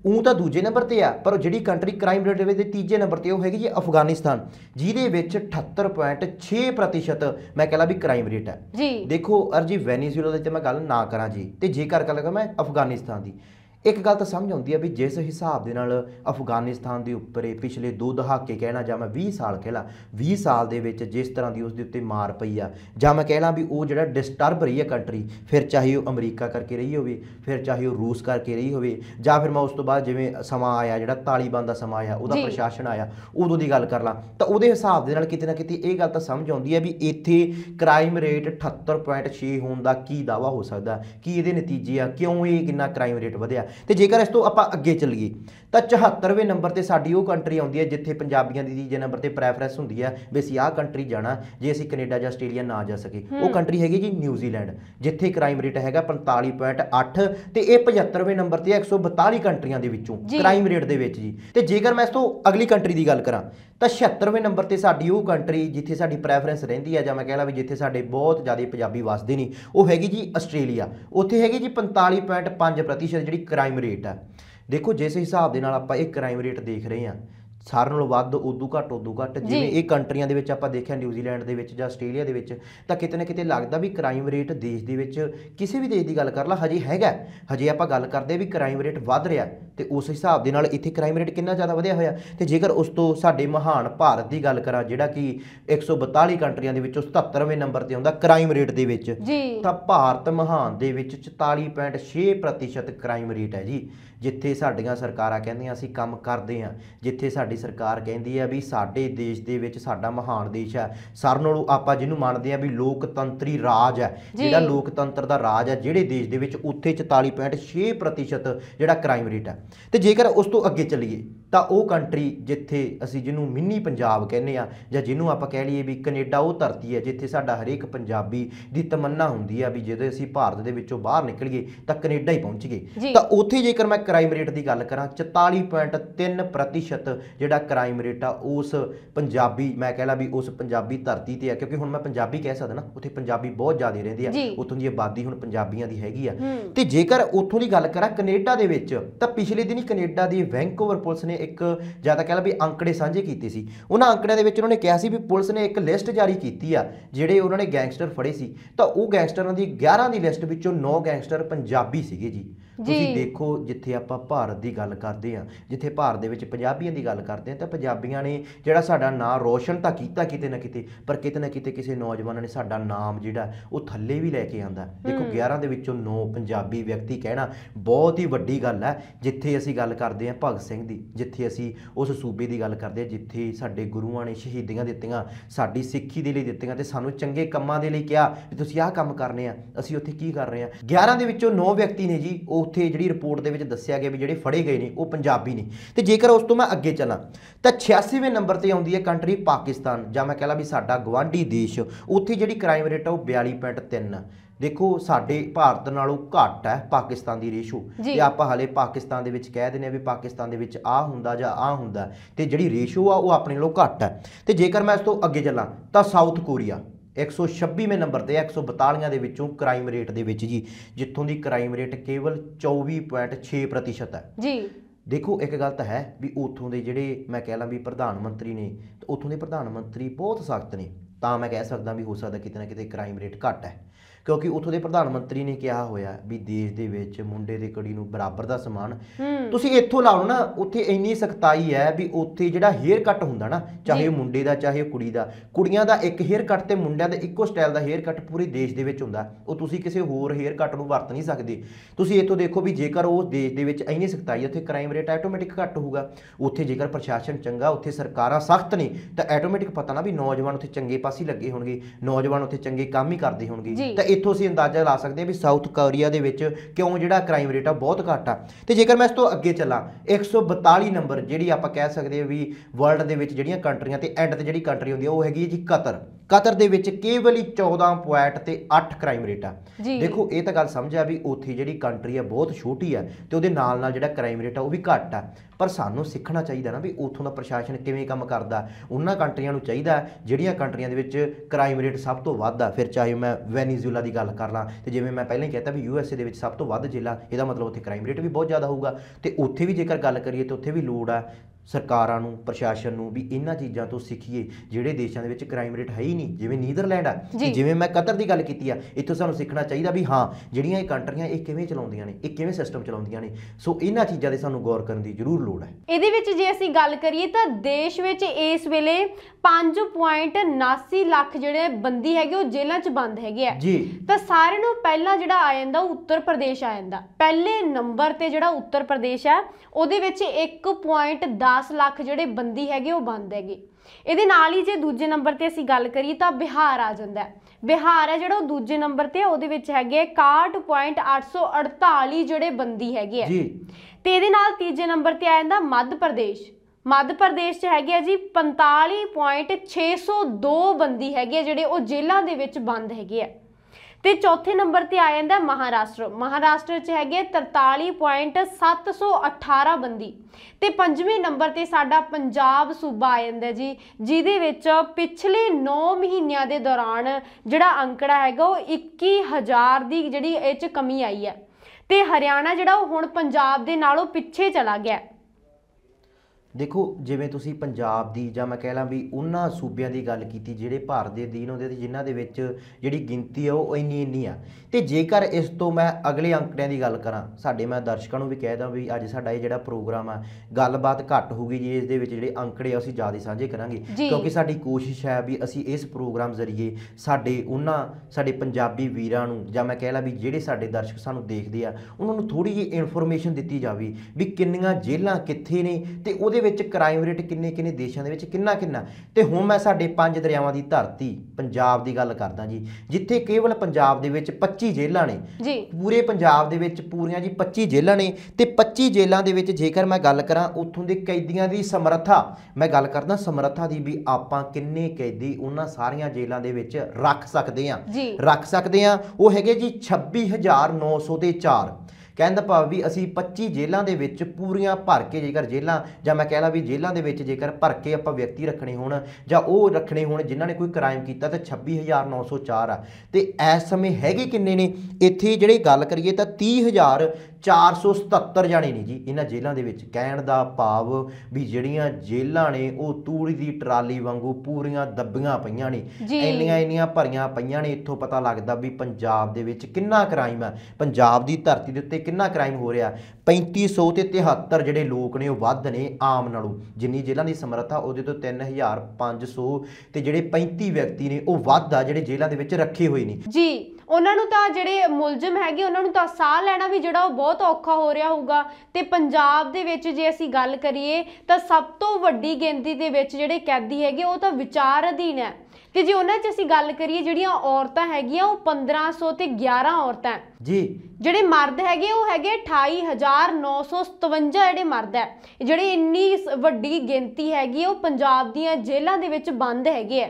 ਉਹ ਤਾਂ ਦੂਜੇ ਨੰਬਰ ਤੇ ਆ ਪਰ ਜਿਹੜੀ ਕੰਟਰੀ ਕ੍ਰਾਈਮ ਰੇਟ ਦੇ ਵਿੱਚ ਤੀਜੇ ਨੰਬਰ ਤੇ ਉਹ ਹੈਗੀ ਜੀ ਅਫਗਾਨਿਸਤਾਨ ਜਿਹਦੇ ਵਿੱਚ 78.6% ਮੈਂ ਕਹਿੰਦਾ ਵੀ ਕ੍ਰਾਈਮ ਰੇਟ ਹੈ ਜੀ ਦੇਖੋ ਅਰ ਜੀ ਵੈਨੇਜ਼ੁਏਲਾ ਦੇ ਤੇ ਮੈਂ ਗੱਲ ਨਾ ਕਰਾਂ ਜੀ ਤੇ ਜੇਕਰ ਕਰ ਲਗਾ ਮੈਂ ਅਫਗਾਨਿਸਤਾਨ ਦੀ ਇੱਕ ਗੱਲ ਤਾਂ ਸਮਝ ਆਉਂਦੀ ਹੈ ਵੀ ਜਿਸ ਹਿਸਾਬ ਦੇ ਨਾਲ ਅਫਗਾਨਿਸਤਾਨ ਦੇ ਉੱਪਰ ਇਹ ਪਿਛਲੇ ਦੋ ਦਹਾਕੇ ਕਹਿਣਾ ਜਾਂ ਮੈਂ 20 ਸਾਲ ਕਹਿ 20 ਸਾਲ ਦੇ ਵਿੱਚ ਜਿਸ ਤਰ੍ਹਾਂ ਦੀ ਉਸ ਦੇ ਉੱਤੇ ਮਾਰ ਪਈ ਆ ਜਾਂ ਮੈਂ ਕਹਿਣਾ ਵੀ ਉਹ ਜਿਹੜਾ ਡਿਸਟਰਬ ਰਹੀ ਹੈ ਕੰਟਰੀ ਫਿਰ ਚਾਹੇ ਉਹ ਅਮਰੀਕਾ ਕਰਕੇ ਰਹੀ ਹੋਵੇ ਫਿਰ ਚਾਹੇ ਉਹ ਰੂਸ ਕਰਕੇ ਰਹੀ ਹੋਵੇ ਜਾਂ ਫਿਰ ਮੈਂ ਉਸ ਤੋਂ ਬਾਅਦ ਜਿਵੇਂ ਸਮਾਂ ਆਇਆ ਜਿਹੜਾ ਤਾਲੀਬਾਨ ਦਾ ਸਮਾਂ ਆਇਆ ਉਹਦਾ ਪ੍ਰਸ਼ਾਸਨ ਆਇਆ ਉਦੋਂ ਦੀ ਗੱਲ ਕਰ ਲਾਂ ਤਾਂ ਉਹਦੇ ਹਿਸਾਬ ਦੇ ਨਾਲ ਕਿਤੇ ਨਾ ਕਿਤੇ ਇਹ ਗੱਲ ਤਾਂ ਸਮਝ ਆਉਂਦੀ ਹੈ ਵੀ ਇੱਥੇ ਕ੍ਰਾਈਮ ਰੇਟ 78.6 ਹੋਣ ਦਾ ਕੀ ਦਾਵਾ ਹੋ ਸਕਦਾ ਕੀ ਇਹਦੇ ਨਤੀਜੇ ਆ ਕਿਉਂ ਇਹ ਕਿੰਨਾ ਕ੍ਰਾਈਮ ਰੇਟ ਵਧਿਆ ਤੇ ਜੇਕਰ ਇਸ ਤੋਂ ਆਪਾਂ ਅੱਗੇ ਚੱਲੀਏ ਤਾਂ 74ਵੇਂ ਨੰਬਰ ਤੇ ਸਾਡੀ ਉਹ ਕੰਟਰੀ ਆਉਂਦੀ ਹੈ ਜਿੱਥੇ ਪੰਜਾਬੀਆਂ ਦੀ ਜੇ ਨੰਬਰ ਤੇ ਪ੍ਰੈਫਰੈਂਸ ਹੁੰਦੀ ਹੈ ਵੀ ਅਸੀਂ ਆਹ ਕੰਟਰੀ ਜਾਣਾ ਜੇ ਅਸੀਂ ਕੈਨੇਡਾ ਜਾਂ ਆਸਟ੍ਰੇਲੀਆ ਨਾ ਜਾ ਸਕੇ ਉਹ ਕੰਟਰੀ ਹੈਗੀ ਜੀ ਨਿਊਜ਼ੀਲੈਂਡ ਜਿੱਥੇ ਕ੍ਰਾਈਮ ਰੇਟ ਹੈਗਾ 45.8 ਤੇ ਇਹ 75ਵੇਂ ਨੰਬਰ ਤੇ 142 ਕੰਟਰੀਆਂ ਦੇ ਵਿੱਚੋਂ ਕ੍ਰਾਈਮ ਰੇਟ ਦੇ ਵਿੱਚ ਜੀ ਤੇ ਜੇਕਰ ਮੈਂ ਇਸ ਤੋਂ ਅਗਲੀ ਕੰਟਰੀ ਦੀ ਗੱਲ ਕਰਾਂ ਤਾਂ 76ਵੇਂ ਨੰਬਰ ਤੇ ਸਾਡੀ ਉਹ ਕੰਟਰੀ ਜਿੱਥੇ ਸਾਡੀ ਪ੍ਰੈਫਰੈਂਸ ਰਹਿੰਦੀ ਹੈ ਜਾਂ ਮੈਂ ਕਹਿ ਲਾ ਵੀ ਜਿੱਥੇ ਸਾਡੇ ਬਹੁਤ ਜ਼ਿਆਦਾ ਪੰਜਾਬੀ ਵਸਦੇ ਨੇ ਉਹ ਹੈਗੀ ਜੀ ਆਸਟ੍ਰੇਲੀਆ ਉੱਥੇ ਹੈਗੀ ਜੀ 45.5% ਜਿਹੜੀ ਕ੍ਰਾਈਮ ਕ੍ਰਾਈਮ ਰੇਟ ਆ ਦੇਖੋ ਜਿਸ ਹਿਸਾਬ ਦੇ ਨਾਲ ਆਪਾਂ ਇਹ ਕ੍ਰਾਈਮ ਰੇਟ ਦੇਖ ਰਹੇ ਆ ਸਾਰਿਆਂ ਨਾਲੋਂ ਵੱਧ ਉਦੋਂ ਘੱਟ ਉਦੋਂ ਘੱਟ ਜਿਵੇਂ ਇਹ ਕੰਟਰੀਆਂ ਦੇ ਵਿੱਚ ਆਪਾਂ ਦੇਖਿਆ ਨਿਊਜ਼ੀਲੈਂਡ ਦੇ ਵਿੱਚ ਜਾਂ ਆਸਟ੍ਰੇਲੀਆ ਦੇ ਵਿੱਚ ਤਾਂ ਕਿਤੇ ਨਾ ਕਿਤੇ ਲੱਗਦਾ ਵੀ ਕ੍ਰਾਈਮ ਰੇਟ ਦੇਸ਼ ਦੇ ਵਿੱਚ ਕਿਸੇ ਵੀ ਦੇਸ਼ ਦੀ ਗੱਲ ਕਰ ਲਾ ਹਜੇ ਹੈਗਾ ਹਜੇ ਆਪਾਂ ਗੱਲ ਕਰਦੇ ਵੀ ਕ੍ਰਾਈਮ ਰੇਟ ਵੱਧ ਰਿਹਾ ਤੇ ਉਸ ਹਿਸਾਬ ਦੇ ਨਾਲ ਇੱਥੇ ਕ੍ਰਾਈਮ ਰੇਟ ਕਿੰਨਾ ਜ਼ਿਆਦਾ ਵਧਿਆ ਹੋਇਆ ਤੇ ਜੇਕਰ ਉਸ ਤੋਂ ਸਾਡੇ ਮਹਾਨ ਭਾਰਤ ਦੀ ਗੱਲ ਕਰਾਂ ਜਿਹੜਾ ਕਿ 142 ਕੰਟਰੀਆਂ ਦੇ ਵਿੱਚੋਂ 77ਵੇਂ ਨੰਬਰ ਤੇ ਆਉਂਦਾ ਕ੍ਰਾਈਮ ਰੇਟ ਦੇ ਵਿੱਚ ਤਾਂ ਭਾਰਤ ਮਹਾਨ ਦੇ ਵਿੱਚ 44.6% ਕ੍ਰਾਈਮ ਰੇਟ ਹੈ ਜੀ ਜਿੱਥੇ ਸਾਡੀਆਂ ਸਰਕਾਰਾਂ ਕਹਿੰਦੀਆਂ ਅਸੀਂ ਕੰਮ ਕਰਦੇ ਆ ਜਿੱਥੇ ਸਾਡੀ ਸਰਕਾਰ ਕਹਿੰਦੀ ਹੈ ਵੀ ਸਾਡੇ ਦੇਸ਼ ਦੇ ਵਿੱਚ ਸਾਡਾ ਮਹਾਨ ਦੇਸ਼ ਹੈ ਸਾਰ ਨਾਲੋਂ ਆਪਾਂ ਜਿਹਨੂੰ ਮੰਨਦੇ ਆ ਵੀ ਲੋਕਤੰਤਰੀ ਰਾਜ ਹੈ ਜਿਹੜਾ ਲੋਕਤੰਤਰ ਦਾ ਰਾਜ ਹੈ ਜਿਹੜੇ ਦੇਸ਼ ਦੇ ਵਿੱਚ ਉੱਥੇ 44.6% ਜਿਹੜਾ ਕ੍ਰਾਈਮ ਰੇਟ ਹੈ ਤੇ ਜੇਕਰ ਉਸ ਤੋਂ ਅੱਗੇ ਚੱਲੀਏ ਤਾਂ ਉਹ ਕੰਟਰੀ ਜਿੱਥੇ ਅਸੀਂ ਜਿਹਨੂੰ ਮਿੰਨੀ ਪੰਜਾਬ ਕਹਿੰਦੇ ਆ ਜਾਂ ਜਿਹਨੂੰ ਆਪਾਂ ਕਹਿ ਲਈਏ ਵੀ ਕੈਨੇਡਾ ਉਹ ਧਰਤੀ ਹੈ ਜਿੱਥੇ ਸਾਡਾ ਹਰੇਕ ਪੰਜਾਬੀ ਦੀ ਤਮੰਨਾ ਹੁੰਦੀ ਆ ਵੀ ਜਦੋਂ ਅਸੀਂ ਭਾਰਤ ਦੇ ਵਿੱਚੋਂ ਬਾਹਰ ਨਿਕਲੀਏ ਤਾਂ ਕੈਨੇਡਾ ਹੀ ਪਹੁੰਚੀਏ ਤਾਂ ਉੱਥੇ ਜੇਕਰ ਮੈਂ ਕ੍ਰਾਈਮ ਰੇਟ ਦੀ ਗੱਲ ਕਰਾਂ 44.3% ਜਿਹੜਾ ਕ੍ਰਾਈਮ ਰੇਟ ਆ ਉਸ ਪੰਜਾਬੀ ਮੈਂ ਕਹਿ ਲਾ ਵੀ ਉਸ ਪੰਜਾਬੀ ਧਰਤੀ ਤੇ ਆ ਕਿਉਂਕਿ ਹੁਣ ਮੈਂ ਪੰਜਾਬੀ ਕਹਿ ਸਕਦਾ ਨਾ ਉੱਥੇ ਪੰਜਾਬੀ ਬਹੁਤ ਜ਼ਿਆਦਾ ਰਹਿੰਦੇ ਆ ਉੱਥੋਂ ਦੀ ਆਬਾਦੀ ਹੁਣ ਪੰਜਾਬੀਆਂ ਦੀ ਹੈਗੀ ਆ ਤੇ ਜੇਕਰ ਉੱਥੋਂ ਦੀ ਗੱਲ ਕਰਾਂ ਕੈਨੇਡਾ ਦੇ ਵਿੱਚ ਤਾਂ ਪਿਛਲੇ ਦਿਨੀ ਕੈਨੇਡਾ ਦੀ ਵੈਂਕੂਵਰ ਪੁਲਿਸ ਨੇ ਇੱਕ ਜਿਆਦਾ ਕਹਿ ਲਾ ਵੀ ਅੰਕੜੇ ਸਾਂਝੇ ਕੀਤੇ ਸੀ ਉਹਨਾਂ ਅੰਕੜਿਆਂ ਦੇ ਵਿੱਚ ਉਹਨਾਂ ਨੇ ਕਿਹਾ ਸੀ ਵੀ ਪੁਲਿਸ ਨੇ ਇੱਕ ਲਿਸਟ ਜਾਰੀ ਕੀਤੀ ਆ ਜਿਹੜੇ ਉਹਨਾਂ ਨੇ ਗੈਂਗਸਟਰ ਫੜੇ ਸੀ ਤਾਂ ਉਹ ਗੈਂਗਸਟਰਾਂ ਦੀ 11 ਦੀ ਲਿਸਟ ਵਿੱਚੋਂ 9 ਗੈਂਗਸਟਰ ਪੰਜਾਬੀ ਸੀਗੇ ਜੀ ਤੁਸੀਂ ਦੇਖੋ ਜਿੱਥੇ ਆਪਾਂ ਭਾਰਤ ਦੀ ਗੱਲ ਕਰਦੇ ਆ ਜਿੱਥੇ ਭਾਰਤ ਦੇ ਵਿੱਚ ਪੰਜਾਬੀਆਂ ਦੀ ਗੱਲ ਕਰਦੇ ਆ ਤਾਂ ਪੰਜਾਬੀਆਂ ਨੇ ਜਿਹੜਾ ਸਾਡਾ ਨਾਂ ਰੋਸ਼ਨ ਤਾਂ ਕੀਤਾ ਕਿਤੇ ਨਾ ਕਿਤੇ ਪਰ ਕਿਤੇ ਨਾ ਕਿਤੇ ਕਿਸੇ ਨੌਜਵਾਨਾਂ ਨੇ ਸਾਡਾ ਨਾਮ ਜਿਹੜਾ ਉਹ ਥੱਲੇ ਵੀ ਲੈ ਕੇ ਆਂਦਾ ਦੇਖੋ 11 ਦੇ ਵਿੱਚੋਂ 9 ਪੰਜਾਬੀ ਵਿਅਕਤੀ ਕਹਿਣਾ ਬਹੁਤ ਹੀ ਵੱਡੀ ਗੱਲ ਹੈ ਜਿੱਥੇ ਅਸੀਂ ਗੱਲ ਕਰਦੇ ਆ ਭਗਤ ਸਿੰਘ ਦੀ ਜਿੱਥੇ ਅਸੀਂ ਉਸ ਸੂਬੇ ਦੀ ਗੱਲ ਕਰਦੇ ਆ ਜਿੱਥੇ ਸਾਡੇ ਗੁਰੂਆਂ ਨੇ ਸ਼ਹੀਦੀਆਂ ਦਿੱਤੀਆਂ ਸਾਡੀ ਸਿੱਖੀ ਦੇ ਲਈ ਦਿੱਤੀਆਂ ਤੇ ਸਾਨੂੰ ਚੰਗੇ ਕੰਮਾਂ ਦੇ ਲਈ ਕਿਹਾ ਵੀ ਤੁਸੀਂ ਆਹ ਕੰਮ ਕਰਨੇ ਆ ਅਸੀਂ ਉੱਥੇ ਕੀ ਕਰ ਰਹੇ ਆ 11 ਦੇ ਵਿੱਚੋਂ 9 ਵਿਅਕਤੀ ਨੇ ਜੀ ਉਹ ਉੱਥੇ ਜਿਹੜੀ ਰਿਪੋਰਟ ਦੇ ਵਿੱਚ ਦੱਸਿਆ ਗਿਆ ਵੀ ਜਿਹੜੇ ਫੜੇ ਗਏ ਨੇ ਉਹ ਪੰਜਾਬੀ ਨੇ ਤੇ ਜੇਕਰ ਉਸ ਤੋਂ ਮੈਂ ਅੱਗੇ ਚੱਲਾਂ ਤਾਂ 86ਵੇਂ ਨੰਬਰ ਤੇ ਆਉਂਦੀ ਹੈ ਕੰਟਰੀ ਪਾਕਿਸਤਾਨ ਜਾਂ ਮੈਂ ਕਹਿੰਦਾ ਵੀ ਸਾਡਾ ਗਵਾਂਢੀ ਦੇਸ਼ ਉੱਥੇ ਜਿਹੜੀ ਕ੍ਰਾਈਮ ਰੇਟ ਆ ਉਹ 42.3 ਦੇਖੋ ਸਾਡੇ ਭਾਰਤ ਨਾਲੋਂ ਘੱਟ ਹੈ ਪਾਕਿਸਤਾਨ ਦੀ ਰੇਸ਼ੋ ਤੇ ਆਪਾਂ ਹਲੇ ਪਾਕਿਸਤਾਨ ਦੇ ਵਿੱਚ ਕਹਿ ਦਿੰਨੇ ਆ ਵੀ ਪਾਕਿਸਤਾਨ ਦੇ ਵਿੱਚ ਆ ਹੁੰਦਾ ਜਾਂ ਆ ਹੁੰਦਾ ਤੇ ਜਿਹੜੀ ਰੇਸ਼ੋ ਆ ਉਹ ਆਪਣੇ ਨਾਲੋਂ ਘੱਟ ਹੈ ਤੇ ਜੇਕਰ ਮੈਂ ਇਸ ਤੋਂ ਅੱਗੇ ਚੱਲਾਂ ਤਾਂ ਸਾਊਥ ਕੋਰੀਆ 126ਵੇਂ ਨੰਬਰ ਤੇ 142 ਦੇ ਵਿੱਚੋਂ ਕ੍ਰਾਈਮ ਰੇਟ ਦੇ ਵਿੱਚ ਜੀ ਜਿੱਥੋਂ ਦੀ ਕ੍ਰਾਈਮ ਰੇਟ ਕੇਵਲ 24.6% ਹੈ ਜੀ ਦੇਖੋ ਇੱਕ ਗੱਲ ਤਾਂ ਹੈ ਵੀ ਉਥੋਂ ਦੇ ਜਿਹੜੇ ਮੈਂ ਕਹਿ ਲਾਂ ਵੀ ਪ੍ਰਧਾਨ ਮੰਤਰੀ ਨੇ ਤੇ ਉਥੋਂ ਦੇ ਪ੍ਰਧਾਨ ਮੰਤਰੀ ਬਹੁਤ ਸਖਤ ਨੇ ਤਾਂ ਮੈਂ ਕਹਿ ਸਕਦਾ ਵੀ ਹੋ ਸਕਦਾ ਕਿਤੇ ਨਾ ਕਿਤੇ ਕ੍ਰਾਈਮ ਰੇਟ ਘੱਟ ਹੈ ਕਿਉਂਕਿ ਉਥੋਂ ਦੇ ਪ੍ਰਧਾਨ ਮੰਤਰੀ ਨੇ ਕਿਹਾ ਹੋਇਆ ਵੀ ਦੇਸ਼ ਦੇ ਵਿੱਚ ਮੁੰਡੇ ਤੇ ਕੁੜੀ ਨੂੰ ਬਰਾਬਰ ਦਾ ਸਮਾਨ ਤੁਸੀਂ ਇੱਥੋਂ ਲਾਓ ਨਾ ਉੱਥੇ ਇੰਨੀ ਸਖਤਾਈ ਹੈ ਵੀ ਉੱਥੇ ਜਿਹੜਾ ਹੇਅਰ ਕੱਟ ਹੁੰਦਾ ਨਾ ਚਾਹੇ ਮੁੰਡੇ ਦਾ ਚਾਹੇ ਕੁੜੀ ਦਾ ਕੁੜੀਆਂ ਦਾ ਇੱਕ ਹੇਅਰ ਕੱਟ ਤੇ ਮੁੰਡਿਆਂ ਦਾ ਇੱਕੋ ਸਟਾਈਲ ਦਾ ਹੇਅਰ ਕੱਟ ਪੂਰੇ ਦੇਸ਼ ਦੇ ਵਿੱਚ ਹੁੰਦਾ ਉਹ ਤੁਸੀਂ ਕਿਸੇ ਹੋਰ ਹੇਅਰ ਕੱਟ ਨੂੰ ਵਰਤ ਨਹੀਂ ਸਕਦੇ ਤੁਸੀਂ ਇੱਥੋਂ ਦੇਖੋ ਵੀ ਜੇਕਰ ਉਹ ਦੇਸ਼ ਦੇ ਵਿੱਚ ਇੰਨੀ ਸਖਤਾਈ ਉੱਥੇ ਕ੍ਰਾਈਮ ਰੇਟ ਆਟੋਮੈਟਿਕ ਘੱਟ ਹੋਊਗਾ ਉੱਥੇ ਜੇਕਰ ਪ੍ਰਸ਼ਾਸਨ ਚੰਗਾ ਉੱਥੇ ਸਰਕਾਰਾਂ ਸਖਤ ਨੇ ਤਾਂ ਆਟੋਮੈਟਿਕ ਪਤਾ ਨਾ ਵੀ ਨੌਜਵਾਨ ਉੱਥੇ ਚੰਗੇ ਪਾਸੇ ਲੱਗੇ ਹੋਣਗੇ ਨੌਜਵਾਨ ਉੱਥੇ ਚੰਗੇ ਕੰਮ ਹੀ ਕਰਦੇ ਹੋਣਗੇ ਤਾਂ ਇੱਥੋਂ ਅਸੀਂ ਅੰਦਾਜ਼ਾ ਲਾ ਸਕਦੇ ਹਾਂ ਵੀ ਸਾਊਥ ਕੋਰੀਆ ਦੇ ਵਿੱਚ ਕਿਉਂ ਜਿਹੜਾ ਕ੍ਰਾਈਮ ਰੇਟ ਆ ਬਹੁਤ ਘੱਟ ਆ ਤੇ ਜੇਕਰ ਮੈਂ ਇਸ ਤੋਂ ਅੱਗੇ ਚੱਲਾਂ 142 ਨੰਬਰ ਜਿਹੜੀ ਆਪਾਂ ਕਹਿ ਸਕਦੇ ਵੀ ਵਰਲਡ ਦੇ ਵਿੱਚ ਜਿਹੜੀਆਂ ਕੰਟਰੀਆਂ ਤੇ ਐਂਡ ਤੇ ਜਿਹੜੀ ਕੰਟਰੀ ਹੁੰਦੀ ਆ ਉਹ ਹੈਗੀ ਜੀ ਕਤਰ ਕਤਰ ਦੇ ਵਿੱਚ ਕੇਵਲ ਹੀ 14 ਪੁਆਇੰਟ ਤੇ 8 ਕ੍ਰਾਈਮ ਰੇਟ ਆ ਦੇਖੋ ਇਹ ਤਾਂ ਗੱਲ ਸਮਝ ਆ ਵੀ ਉੱਥੇ ਜਿਹੜੀ ਕੰਟਰੀ ਆ ਬਹੁਤ ਛੋਟੀ ਆ ਤੇ ਉਹਦੇ ਨਾਲ ਨਾਲ ਜਿਹੜਾ ਕ੍ਰਾਈਮ ਰੇਟ ਆ ਉਹ ਵੀ ਘੱਟ ਆ ਪਰ ਸਾਨੂੰ ਸਿੱਖਣਾ ਚਾਹੀਦਾ ਨਾ ਵੀ ਉੱਥੋਂ ਦਾ ਪ੍ਰਸ਼ਾਸਨ ਕਿਵੇਂ ਕੰਮ ਕਰਦਾ ਉਹਨਾਂ ਕੰਟਰੀਆਂ ਨੂੰ ਚਾਹੀਦਾ ਜਿਹੜੀਆਂ ਕੰਟਰੀਆਂ ਦੇ ਵਿੱਚ ਕ੍ਰਾਈਮ ਰੇਟ ਸਭ ਤੋਂ ਵੱਧ ਆ ਫਿਰ ਚਾਹੇ ਮੈਂ ਵੈਨੇਜ਼ੂਲਾ ਦੀ ਗੱਲ ਕਰ ਲਾਂ ਤੇ ਜਿਵੇਂ ਮੈਂ ਪਹਿਲਾਂ ਹੀ ਕਹਿਤਾ ਵੀ ਯੂ ਐਸ ਏ ਦੇ ਵਿੱਚ ਸਭ ਤੋਂ ਵੱਧ ਜ਼ਿਲ੍ਹਾ ਇਹਦਾ ਮਤਲਬ ਉੱਥੇ ਕ੍ਰਾਈਮ ਰੇਟ ਵੀ ਬਹੁਤ ਜ਼ਿਆਦਾ ਹੋਊਗਾ ਤੇ ਉੱਥੇ ਵੀ ਜੇਕਰ ਗੱਲ ਕਰੀਏ ਤੇ ਉੱਥੇ ਵੀ ਲੋੜ ਆ ਸਰਕਾਰਾਂ ਨੂੰ ਪ੍ਰਸ਼ਾਸਨ ਨੂੰ ਵੀ ਇਹਨਾਂ ਚੀਜ਼ਾਂ ਤੋਂ ਸਿੱਖੀਏ ਜਿਹੜੇ ਦੇਸ਼ਾਂ ਦੇ ਵਿੱਚ ਕ੍ਰਾਈਮ ਰੇਟ ਹੈ ਹੀ ਨਹੀਂ ਜਿਵੇਂ ਨੀਦਰਲੈਂਡ ਆ ਜਿਵੇਂ ਮੈਂ ਕਤਰ ਦੀ ਗੱਲ ਕੀਤੀ ਆ ਇੱਥੋਂ ਸਾਨੂੰ ਸਿੱਖਣਾ ਚਾਹੀਦਾ ਵੀ ਹਾਂ ਜਿਹੜੀਆਂ ਇਹ ਕੰਟਰੀਆਂ ਇਹ ਕਿਵੇਂ ਚਲਾਉਂਦੀਆਂ ਨੇ ਇਹ ਕਿਵੇਂ ਸਿਸਟਮ ਚਲਾਉਂਦੀਆਂ ਨੇ ਸੋ ਇਹਨਾਂ ਚੀਜ਼ਾਂ ਦੇ ਸਾਨੂੰ ਗੌਰ ਕਰਨ ਦੀ ਜ਼ਰੂਰ ਲੋੜ ਹੈ ਇਹਦੇ ਵਿੱਚ ਜੇ ਅਸੀਂ ਗੱਲ ਕਰੀਏ ਤਾਂ ਦੇਸ਼ ਵਿੱਚ ਇਸ ਵੇਲੇ 5.89 ਲੱਖ ਜਿਹੜੇ ਬੰਦੀ ਹੈਗੇ ਉਹ ਜੇਲ੍ਹਾਂ 'ਚ ਬੰਦ ਹੈਗੇ ਆ ਜੀ ਤਾਂ ਸਾਰਿਆਂ ਨੂੰ ਪਹਿਲਾਂ ਜਿਹੜਾ ਆ ਜਾਂਦਾ ਉਹ ਉੱਤਰ ਪ੍ਰਦੇਸ਼ ਆ ਜਾਂਦਾ ਪਹਿਲੇ ਨੰਬਰ ਤੇ ਜਿਹੜਾ ਉੱਤਰ ਪ੍ਰਦੇਸ਼ ਆ ਉਹਦੇ ਵਿੱਚ 1.10 10 ਲੱਖ ਜਿਹੜੇ ਬੰਦੀ ਹੈਗੇ ਉਹ ਬੰਦ ਹੈਗੇ ਇਹਦੇ ਨਾਲ ਹੀ ਜੇ ਦੂਜੇ ਨੰਬਰ ਤੇ ਅਸੀਂ ਗੱਲ ਕਰੀਏ ਤਾਂ ਬਿਹਾਰ ਆ ਜਾਂਦਾ ਹੈ ਬਿਹਾਰ ਹੈ ਜਿਹੜਾ ਉਹ ਦੂਜੇ ਨੰਬਰ ਤੇ ਉਹਦੇ ਵਿੱਚ ਹੈਗੇ 61.848 ਜਿਹੜੇ ਬੰਦੀ ਹੈਗੇ ਆ ਜੀ ਤੇ ਇਹਦੇ ਨਾਲ ਤੀਜੇ ਨੰਬਰ ਤੇ ਆ ਜਾਂਦਾ ਮੱਧ ਪ੍ਰਦੇਸ਼ ਮੱਧ ਪ੍ਰਦੇਸ਼ 'ਚ ਹੈਗੇ ਆ ਜੀ 45.602 ਬੰਦੀ ਹੈਗੇ ਜਿਹੜੇ ਉਹ ਜੇਲ੍ਹਾਂ ਦੇ ਵਿੱਚ ਬੰਦ ਹੈਗੇ ਆ ਤੇ ਚੌਥੇ ਨੰਬਰ ਤੇ ਆ ਜਾਂਦਾ ਮਹਾਰਾਸ਼ਟਰ ਮਹਾਰਾਸ਼ਟਰ 'ਚ ਹੈਗੇ 43.718 ਬੰਦੀ ਤੇ ਪੰਜਵੇਂ ਨੰਬਰ ਤੇ ਸਾਡਾ ਪੰਜਾਬ ਸੂਬਾ ਆ ਜਾਂਦਾ ਜੀ ਜਿਹਦੇ ਵਿੱਚ ਪਿਛਲੇ 9 ਮਹੀਨਿਆਂ ਦੇ ਦੌਰਾਨ ਜਿਹੜਾ ਅੰਕੜਾ ਹੈਗਾ ਉਹ 21000 ਦੀ ਜਿਹੜੀ ਇਹ 'ਚ ਕਮੀ ਆਈ ਹੈ ਤੇ ਹਰਿਆਣਾ ਜਿਹੜਾ ਉਹ ਹੁਣ ਪੰਜਾਬ ਦੇ ਨਾਲੋਂ ਪਿੱਛੇ ਚਲਾ ਗਿਆ ਦੇਖੋ ਜਿਵੇਂ ਤੁਸੀਂ ਪੰਜਾਬ ਦੀ ਜਾਂ ਮੈਂ ਕਹਿ ਲਾਂ ਵੀ ਉਹਨਾਂ ਸੂਬਿਆਂ ਦੀ ਗੱਲ ਕੀਤੀ ਜਿਹੜੇ ਭਾਰਤ ਦੇ ਦੀਨ ਹੁੰਦੇ ਤੇ ਜਿਨ੍ਹਾਂ ਦੇ ਵਿੱਚ ਜਿਹੜੀ ਗਿਣਤੀ ਆ ਉਹ ਇੰਨੀ ਇੰਨੀ ਆ ਤੇ ਜੇਕਰ ਇਸ ਤੋਂ ਮੈਂ ਅਗਲੇ ਅੰਕੜਿਆਂ ਦੀ ਗੱਲ ਕਰਾਂ ਸਾਡੇ ਮੈਂ ਦਰਸ਼ਕਾਂ ਨੂੰ ਵੀ ਕਹਿਦਾ ਵੀ ਅੱਜ ਸਾਡਾ ਇਹ ਜਿਹੜਾ ਪ੍ਰੋਗਰਾਮ ਆ ਗੱਲਬਾਤ ਘੱਟ ਹੋਊਗੀ ਜੀ ਇਸ ਦੇ ਵਿੱਚ ਜਿਹੜੇ ਅੰਕੜੇ ਆ ਅਸੀਂ ਜ਼ਿਆਦਾ ਸਾਂਝੇ ਕਰਾਂਗੇ ਕਿਉਂਕਿ ਸਾਡੀ ਕੋਸ਼ਿਸ਼ ਹੈ ਵੀ ਅਸੀਂ ਇਸ ਪ੍ਰੋਗਰਾਮ ਜ਼ਰੀਏ ਸਾਡੇ ਉਹਨਾਂ ਸਾਡੇ ਪੰਜਾਬੀ ਵੀਰਾਂ ਨੂੰ ਜਾਂ ਮੈਂ ਕਹਿ ਲਾਂ ਵੀ ਜਿਹੜੇ ਸਾਡੇ ਦਰਸ਼ਕ ਸਾਨੂੰ ਦੇਖਦੇ ਆ ਉਹਨਾਂ ਨੂੰ ਥੋੜੀ ਜਿਹੀ ਇਨਫੋਰਮੇਸ਼ਨ ਦਿੱਤੀ ਜਾਵੇ ਵੀ ਕਿੰਨੀਆਂ ਜੇਲ੍ਹਾਂ ਕਿੱਥੇ ਨੇ ਤੇ ਉਹਦੇ ਵਿੱਚ ਕ੍ਰਾਈਮ ਰੇਟ ਕਿੰਨੇ ਕਿੰਨੇ ਦੇਸ਼ਾਂ ਦੇ ਵਿੱਚ ਕਿੰਨਾ ਕਿੰਨਾ ਤੇ ਹੁਣ ਮੈਂ ਸਾਡੇ ਪੰਜ ਦਰਿਆਵਾਂ ਦੀ ਧਰਤੀ ਪੰਜਾਬ ਦੀ ਗੱਲ ਕਰਦਾ ਜੀ ਜਿੱਥੇ ਕੇਵਲ ਪੰਜਾਬ ਦੇ ਵਿੱਚ 25 ਜੇਲ੍ਹਾਂ ਨੇ ਜੀ ਪੂਰੇ ਪੰਜਾਬ ਦੇ ਵਿੱਚ ਪੂਰੀਆਂ ਜੀ 25 ਜੇਲ੍ਹਾਂ ਨੇ ਤੇ 25 ਜੇਲ੍ਹਾਂ ਦੇ ਵਿੱਚ ਜੇਕਰ ਮੈਂ ਗੱਲ ਕਰਾਂ ਉੱਥੋਂ ਦੇ ਕੈਦੀਆਂ ਦੀ ਸਮਰੱਥਾ ਮੈਂ ਗੱਲ ਕਰਦਾ ਸਮਰੱਥਾ ਦੀ ਵੀ ਆਪਾਂ ਕਿੰਨੇ ਕੈਦੀ ਉਹਨਾਂ ਸਾਰੀਆਂ ਜੇਲ੍ਹਾਂ ਦੇ ਵਿੱਚ ਰੱਖ ਸਕਦੇ ਆ ਰੱਖ ਸਕਦੇ ਆ ਉਹ ਹੈਗੇ ਜੀ 26900 ਤੇ 4 ਕਹਿੰਦਾ ਭਾਵ ਵੀ ਅਸੀਂ 25 ਜੇਲ੍ਹਾਂ ਦੇ ਵਿੱਚ ਪੂਰੀਆਂ ਭਰ ਕੇ ਜੇਕਰ ਜੇਲ੍ਹਾਂ ਜਾਂ ਮੈਂ ਕਹਿ ਲਾ ਵੀ ਜੇਲ੍ਹਾਂ ਦੇ ਵਿੱਚ ਜੇਕਰ ਭਰ ਕੇ ਆਪਾਂ ਵਿਅਕਤੀ ਰੱਖਣੇ ਹੋਣ ਜਾਂ ਉਹ ਰੱਖਣੇ ਹੋਣ ਜਿਨ੍ਹਾਂ ਨੇ ਕੋਈ ਕ੍ਰਾਈਮ ਕੀਤਾ ਤਾਂ 26904 ਆ ਤੇ ਇਸ ਸਮੇਂ ਹੈਗੇ ਕਿੰਨੇ ਨੇ ਇੱਥੇ ਜਿਹੜੇ ਗੱਲ ਕਰੀਏ ਤਾਂ 30000 477 ਜਾਣੇ ਨੇ ਜੀ ਇਹਨਾਂ ਜੇਲ੍ਹਾਂ ਦੇ ਵਿੱਚ ਕਹਿਣ ਦਾ ਭਾਵ ਵੀ ਜਿਹੜੀਆਂ ਜੇਲ੍ਹਾਂ ਨੇ ਉਹ ਤੂੜੀ ਦੀ ਟਰਾਲੀ ਵਾਂਗੂ ਪੂਰੀਆਂ ਦੱਬੀਆਂ ਪਈਆਂ ਨੇ ਇੰਨੀਆਂ ਇੰਨੀਆਂ ਭਰੀਆਂ ਪਈਆਂ ਨੇ ਇੱਥੋਂ ਪਤਾ ਲੱਗਦਾ ਵੀ ਪੰਜਾਬ ਦੇ ਵਿੱਚ ਕਿੰਨਾ ਕ੍ਰਾਈਮ ਹੈ ਪੰਜਾਬ ਦੀ ਧਰਤੀ ਦੇ ਉੱਤੇ ਕਿੰਨਾ ਕ੍ਰਾਈਮ ਹੋ ਰਿਹਾ 3573 ਜਿਹੜੇ ਲੋਕ ਨੇ ਉਹ ਵੱਧ ਨੇ ਆਮ ਨਾਲੋਂ ਜਿੰਨੀ ਜੇਲ੍ਹਾਂ ਦੀ ਸਮਰੱਥਾ ਉਹਦੇ ਤੋਂ 3500 ਤੇ ਜਿਹੜੇ 35 ਵਿਅਕਤੀ ਨੇ ਉਹ ਵੱਧ ਆ ਜਿਹੜੇ ਜੇਲ੍ਹਾਂ ਦੇ ਵਿੱਚ ਰੱਖੇ ਹੋਏ ਨੇ ਜੀ ਉਹਨਾਂ ਨੂੰ ਤਾਂ ਜਿਹੜੇ ਮੁਲਜ਼ਮ ਹੈਗੇ ਉਹਨਾਂ ਨੂੰ ਤਾਂ ਸਾਹ ਲੈਣਾ ਵੀ ਜਿਹੜਾ ਉਹ ਬਹੁਤ ਔਖਾ ਹੋ ਰਿਹਾ ਹੋਊਗਾ ਤੇ ਪੰਜਾਬ ਦੇ ਵਿੱਚ ਜੇ ਅਸੀਂ ਗੱਲ ਕਰੀਏ ਤਾਂ ਸਭ ਤੋਂ ਵੱਡੀ ਗਿਣਤੀ ਦੇ ਵਿੱਚ ਜਿਹੜੇ ਕੈਦੀ ਹੈਗੇ ਉਹ ਤਾਂ ਵਿਚਾਰ ਅਧੀਨ ਹੈ ਤੇ ਜੇ ਉਹਨਾਂ 'ਚ ਅਸੀਂ ਗੱਲ ਕਰੀਏ ਜਿਹੜੀਆਂ ਔਰਤਾਂ ਹੈਗੀਆਂ ਉਹ 1500 ਤੇ 11 ਔਰਤਾਂ ਜੀ ਜਿਹੜੇ ਮਰਦ ਹੈਗੇ ਉਹ ਹੈਗੇ 28957 ਜਿਹੜੇ ਮਰਦ ਹੈ ਜਿਹੜੇ ਇੰਨੀ ਵੱਡੀ ਗਿਣਤੀ ਹੈਗੀ ਉਹ ਪੰਜਾਬ ਦੀਆਂ ਜੇਲ੍ਹਾਂ ਦੇ ਵਿੱਚ ਬੰਦ ਹੈਗੇ ਆ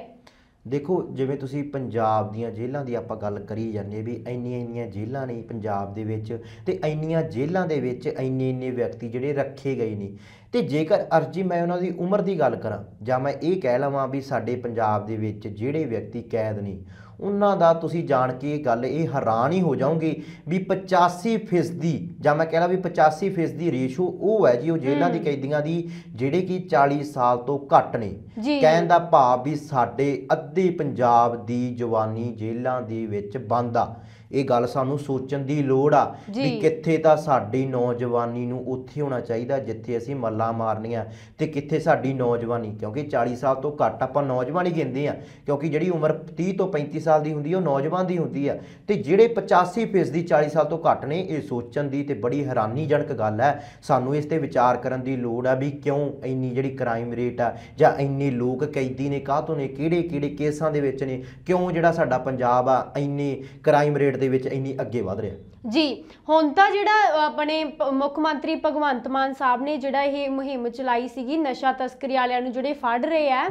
ਦੇਖੋ ਜਿਵੇਂ ਤੁਸੀਂ ਪੰਜਾਬ ਦੀਆਂ ਜੇਲ੍ਹਾਂ ਦੀ ਆਪਾਂ ਗੱਲ ਕਰੀ ਜਾਂਦੇ ਵੀ ਇੰਨੀਆਂ ਇੰਨੀਆਂ ਜੇਲ੍ਹਾਂ ਨੇ ਪੰਜਾਬ ਦੇ ਵਿੱਚ ਤੇ ਇੰਨੀਆਂ ਜੇਲ੍ਹਾਂ ਦੇ ਵਿੱਚ ਇੰਨੇ ਇੰਨੇ ਵਿਅਕਤੀ ਜਿਹੜੇ ਰੱਖੇ ਗਏ ਨੇ ਤੇ ਜੇਕਰ ਅਰਜੀ ਮੈਂ ਉਹਨਾਂ ਦੀ ਉਮਰ ਦੀ ਗੱਲ ਕਰਾਂ ਜਾਂ ਮੈਂ ਇਹ ਕਹਿ ਲਵਾਂ ਵੀ ਸਾਡੇ ਪੰਜਾਬ ਦੇ ਵਿੱਚ ਜਿਹੜੇ ਵਿਅਕਤੀ ਕੈਦ ਨੇ ਉਹਨਾਂ ਦਾ ਤੁਸੀਂ ਜਾਣ ਕੇ ਗੱਲ ਇਹ ਹੈਰਾਨ ਹੀ ਹੋ ਜਾਓਗੇ ਵੀ 85% ਜਾਂ ਮੈਂ ਕਹਿੰਦਾ ਵੀ 85% ਰੇਸ਼ੋ ਉਹ ਹੈ ਜੀ ਉਹ ਜੇਲ੍ਹਾਂ ਦੀ ਕੈਦੀਆਂ ਦੀ ਜਿਹੜੇ ਕਿ 40 ਸਾਲ ਤੋਂ ਘੱਟ ਨੇ ਕਹਿਣ ਦਾ ਭਾਵ ਵੀ ਸਾਡੇ ਅੱਧੇ ਪੰਜਾਬ ਦੀ ਜਵਾਨੀ ਜੇਲ੍ਹਾਂ ਦੇ ਵਿੱਚ ਬੰਦਾ ਇਹ ਗੱਲ ਸਾਨੂੰ ਸੋਚਣ ਦੀ ਲੋੜ ਆ ਵੀ ਕਿੱਥੇ ਤਾਂ ਸਾਡੀ ਨੌਜਵਾਨੀ ਨੂੰ ਉੱਥੇ ਹੋਣਾ ਚਾਹੀਦਾ ਜਿੱਥੇ ਅਸੀਂ ਮੱਲਾ ਮਾਰਨੀਆਂ ਤੇ ਕਿੱਥੇ ਸਾਡੀ ਨੌਜਵਾਨੀ ਕਿਉਂਕਿ 40 ਸਾਲ ਤੋਂ ਘੱਟ ਆਪਾਂ ਨੌਜਵਾਨੀ ਗਿੰਦੇ ਆ ਕਿਉਂਕਿ ਜਿਹੜੀ ਉਮਰ 30 ਤੋਂ 35 ਸਾਲ ਦੀ ਹੁੰਦੀ ਉਹ ਨੌਜਵਾਨ ਦੀ ਹੁੰਦੀ ਆ ਤੇ ਜਿਹੜੇ 85% ਦੀ 40 ਸਾਲ ਤੋਂ ਘੱਟ ਨੇ ਇਹ ਸੋਚਣ ਦੀ ਤੇ ਬੜੀ ਹੈਰਾਨੀਜਨਕ ਗੱਲ ਹੈ ਸਾਨੂੰ ਇਸ ਤੇ ਵਿਚਾਰ ਕਰਨ ਦੀ ਲੋੜ ਆ ਵੀ ਕਿਉਂ ਇੰਨੀ ਜਿਹੜੀ ਕ੍ਰਾਈਮ ਰੇਟ ਆ ਜਾਂ ਇੰਨੇ ਲੋਕ ਕੈਦੀ ਨੇ ਕਾਹ ਤੋਂ ਨੇ ਕਿਹੜੇ ਕਿਹੜੇ ਕੇਸਾਂ ਦੇ ਵਿੱਚ ਨੇ ਕਿਉਂ ਜਿਹੜਾ ਸਾਡਾ ਪੰਜਾਬ ਆ ਇੰਨੇ ਕ੍ਰਾਈਮ ਰੇਟ ਸਟੇਟ ਦੇ ਵਿੱਚ ਇੰਨੀ ਅੱਗੇ ਵਧ ਰਿਹਾ ਜੀ ਹੁਣ ਤਾਂ ਜਿਹੜਾ ਆਪਣੇ ਮੁੱਖ ਮੰਤਰੀ ਭਗਵੰਤ ਮਾਨ ਸਾਹਿਬ ਨੇ ਜਿਹੜਾ ਇਹ ਮੁਹਿੰਮ ਚਲਾਈ ਸੀਗੀ ਨਸ਼ਾ ਤਸਕਰੀ ਵਾਲਿਆਂ ਨੂੰ ਜਿਹੜੇ ਫੜ ਰਹੇ ਆ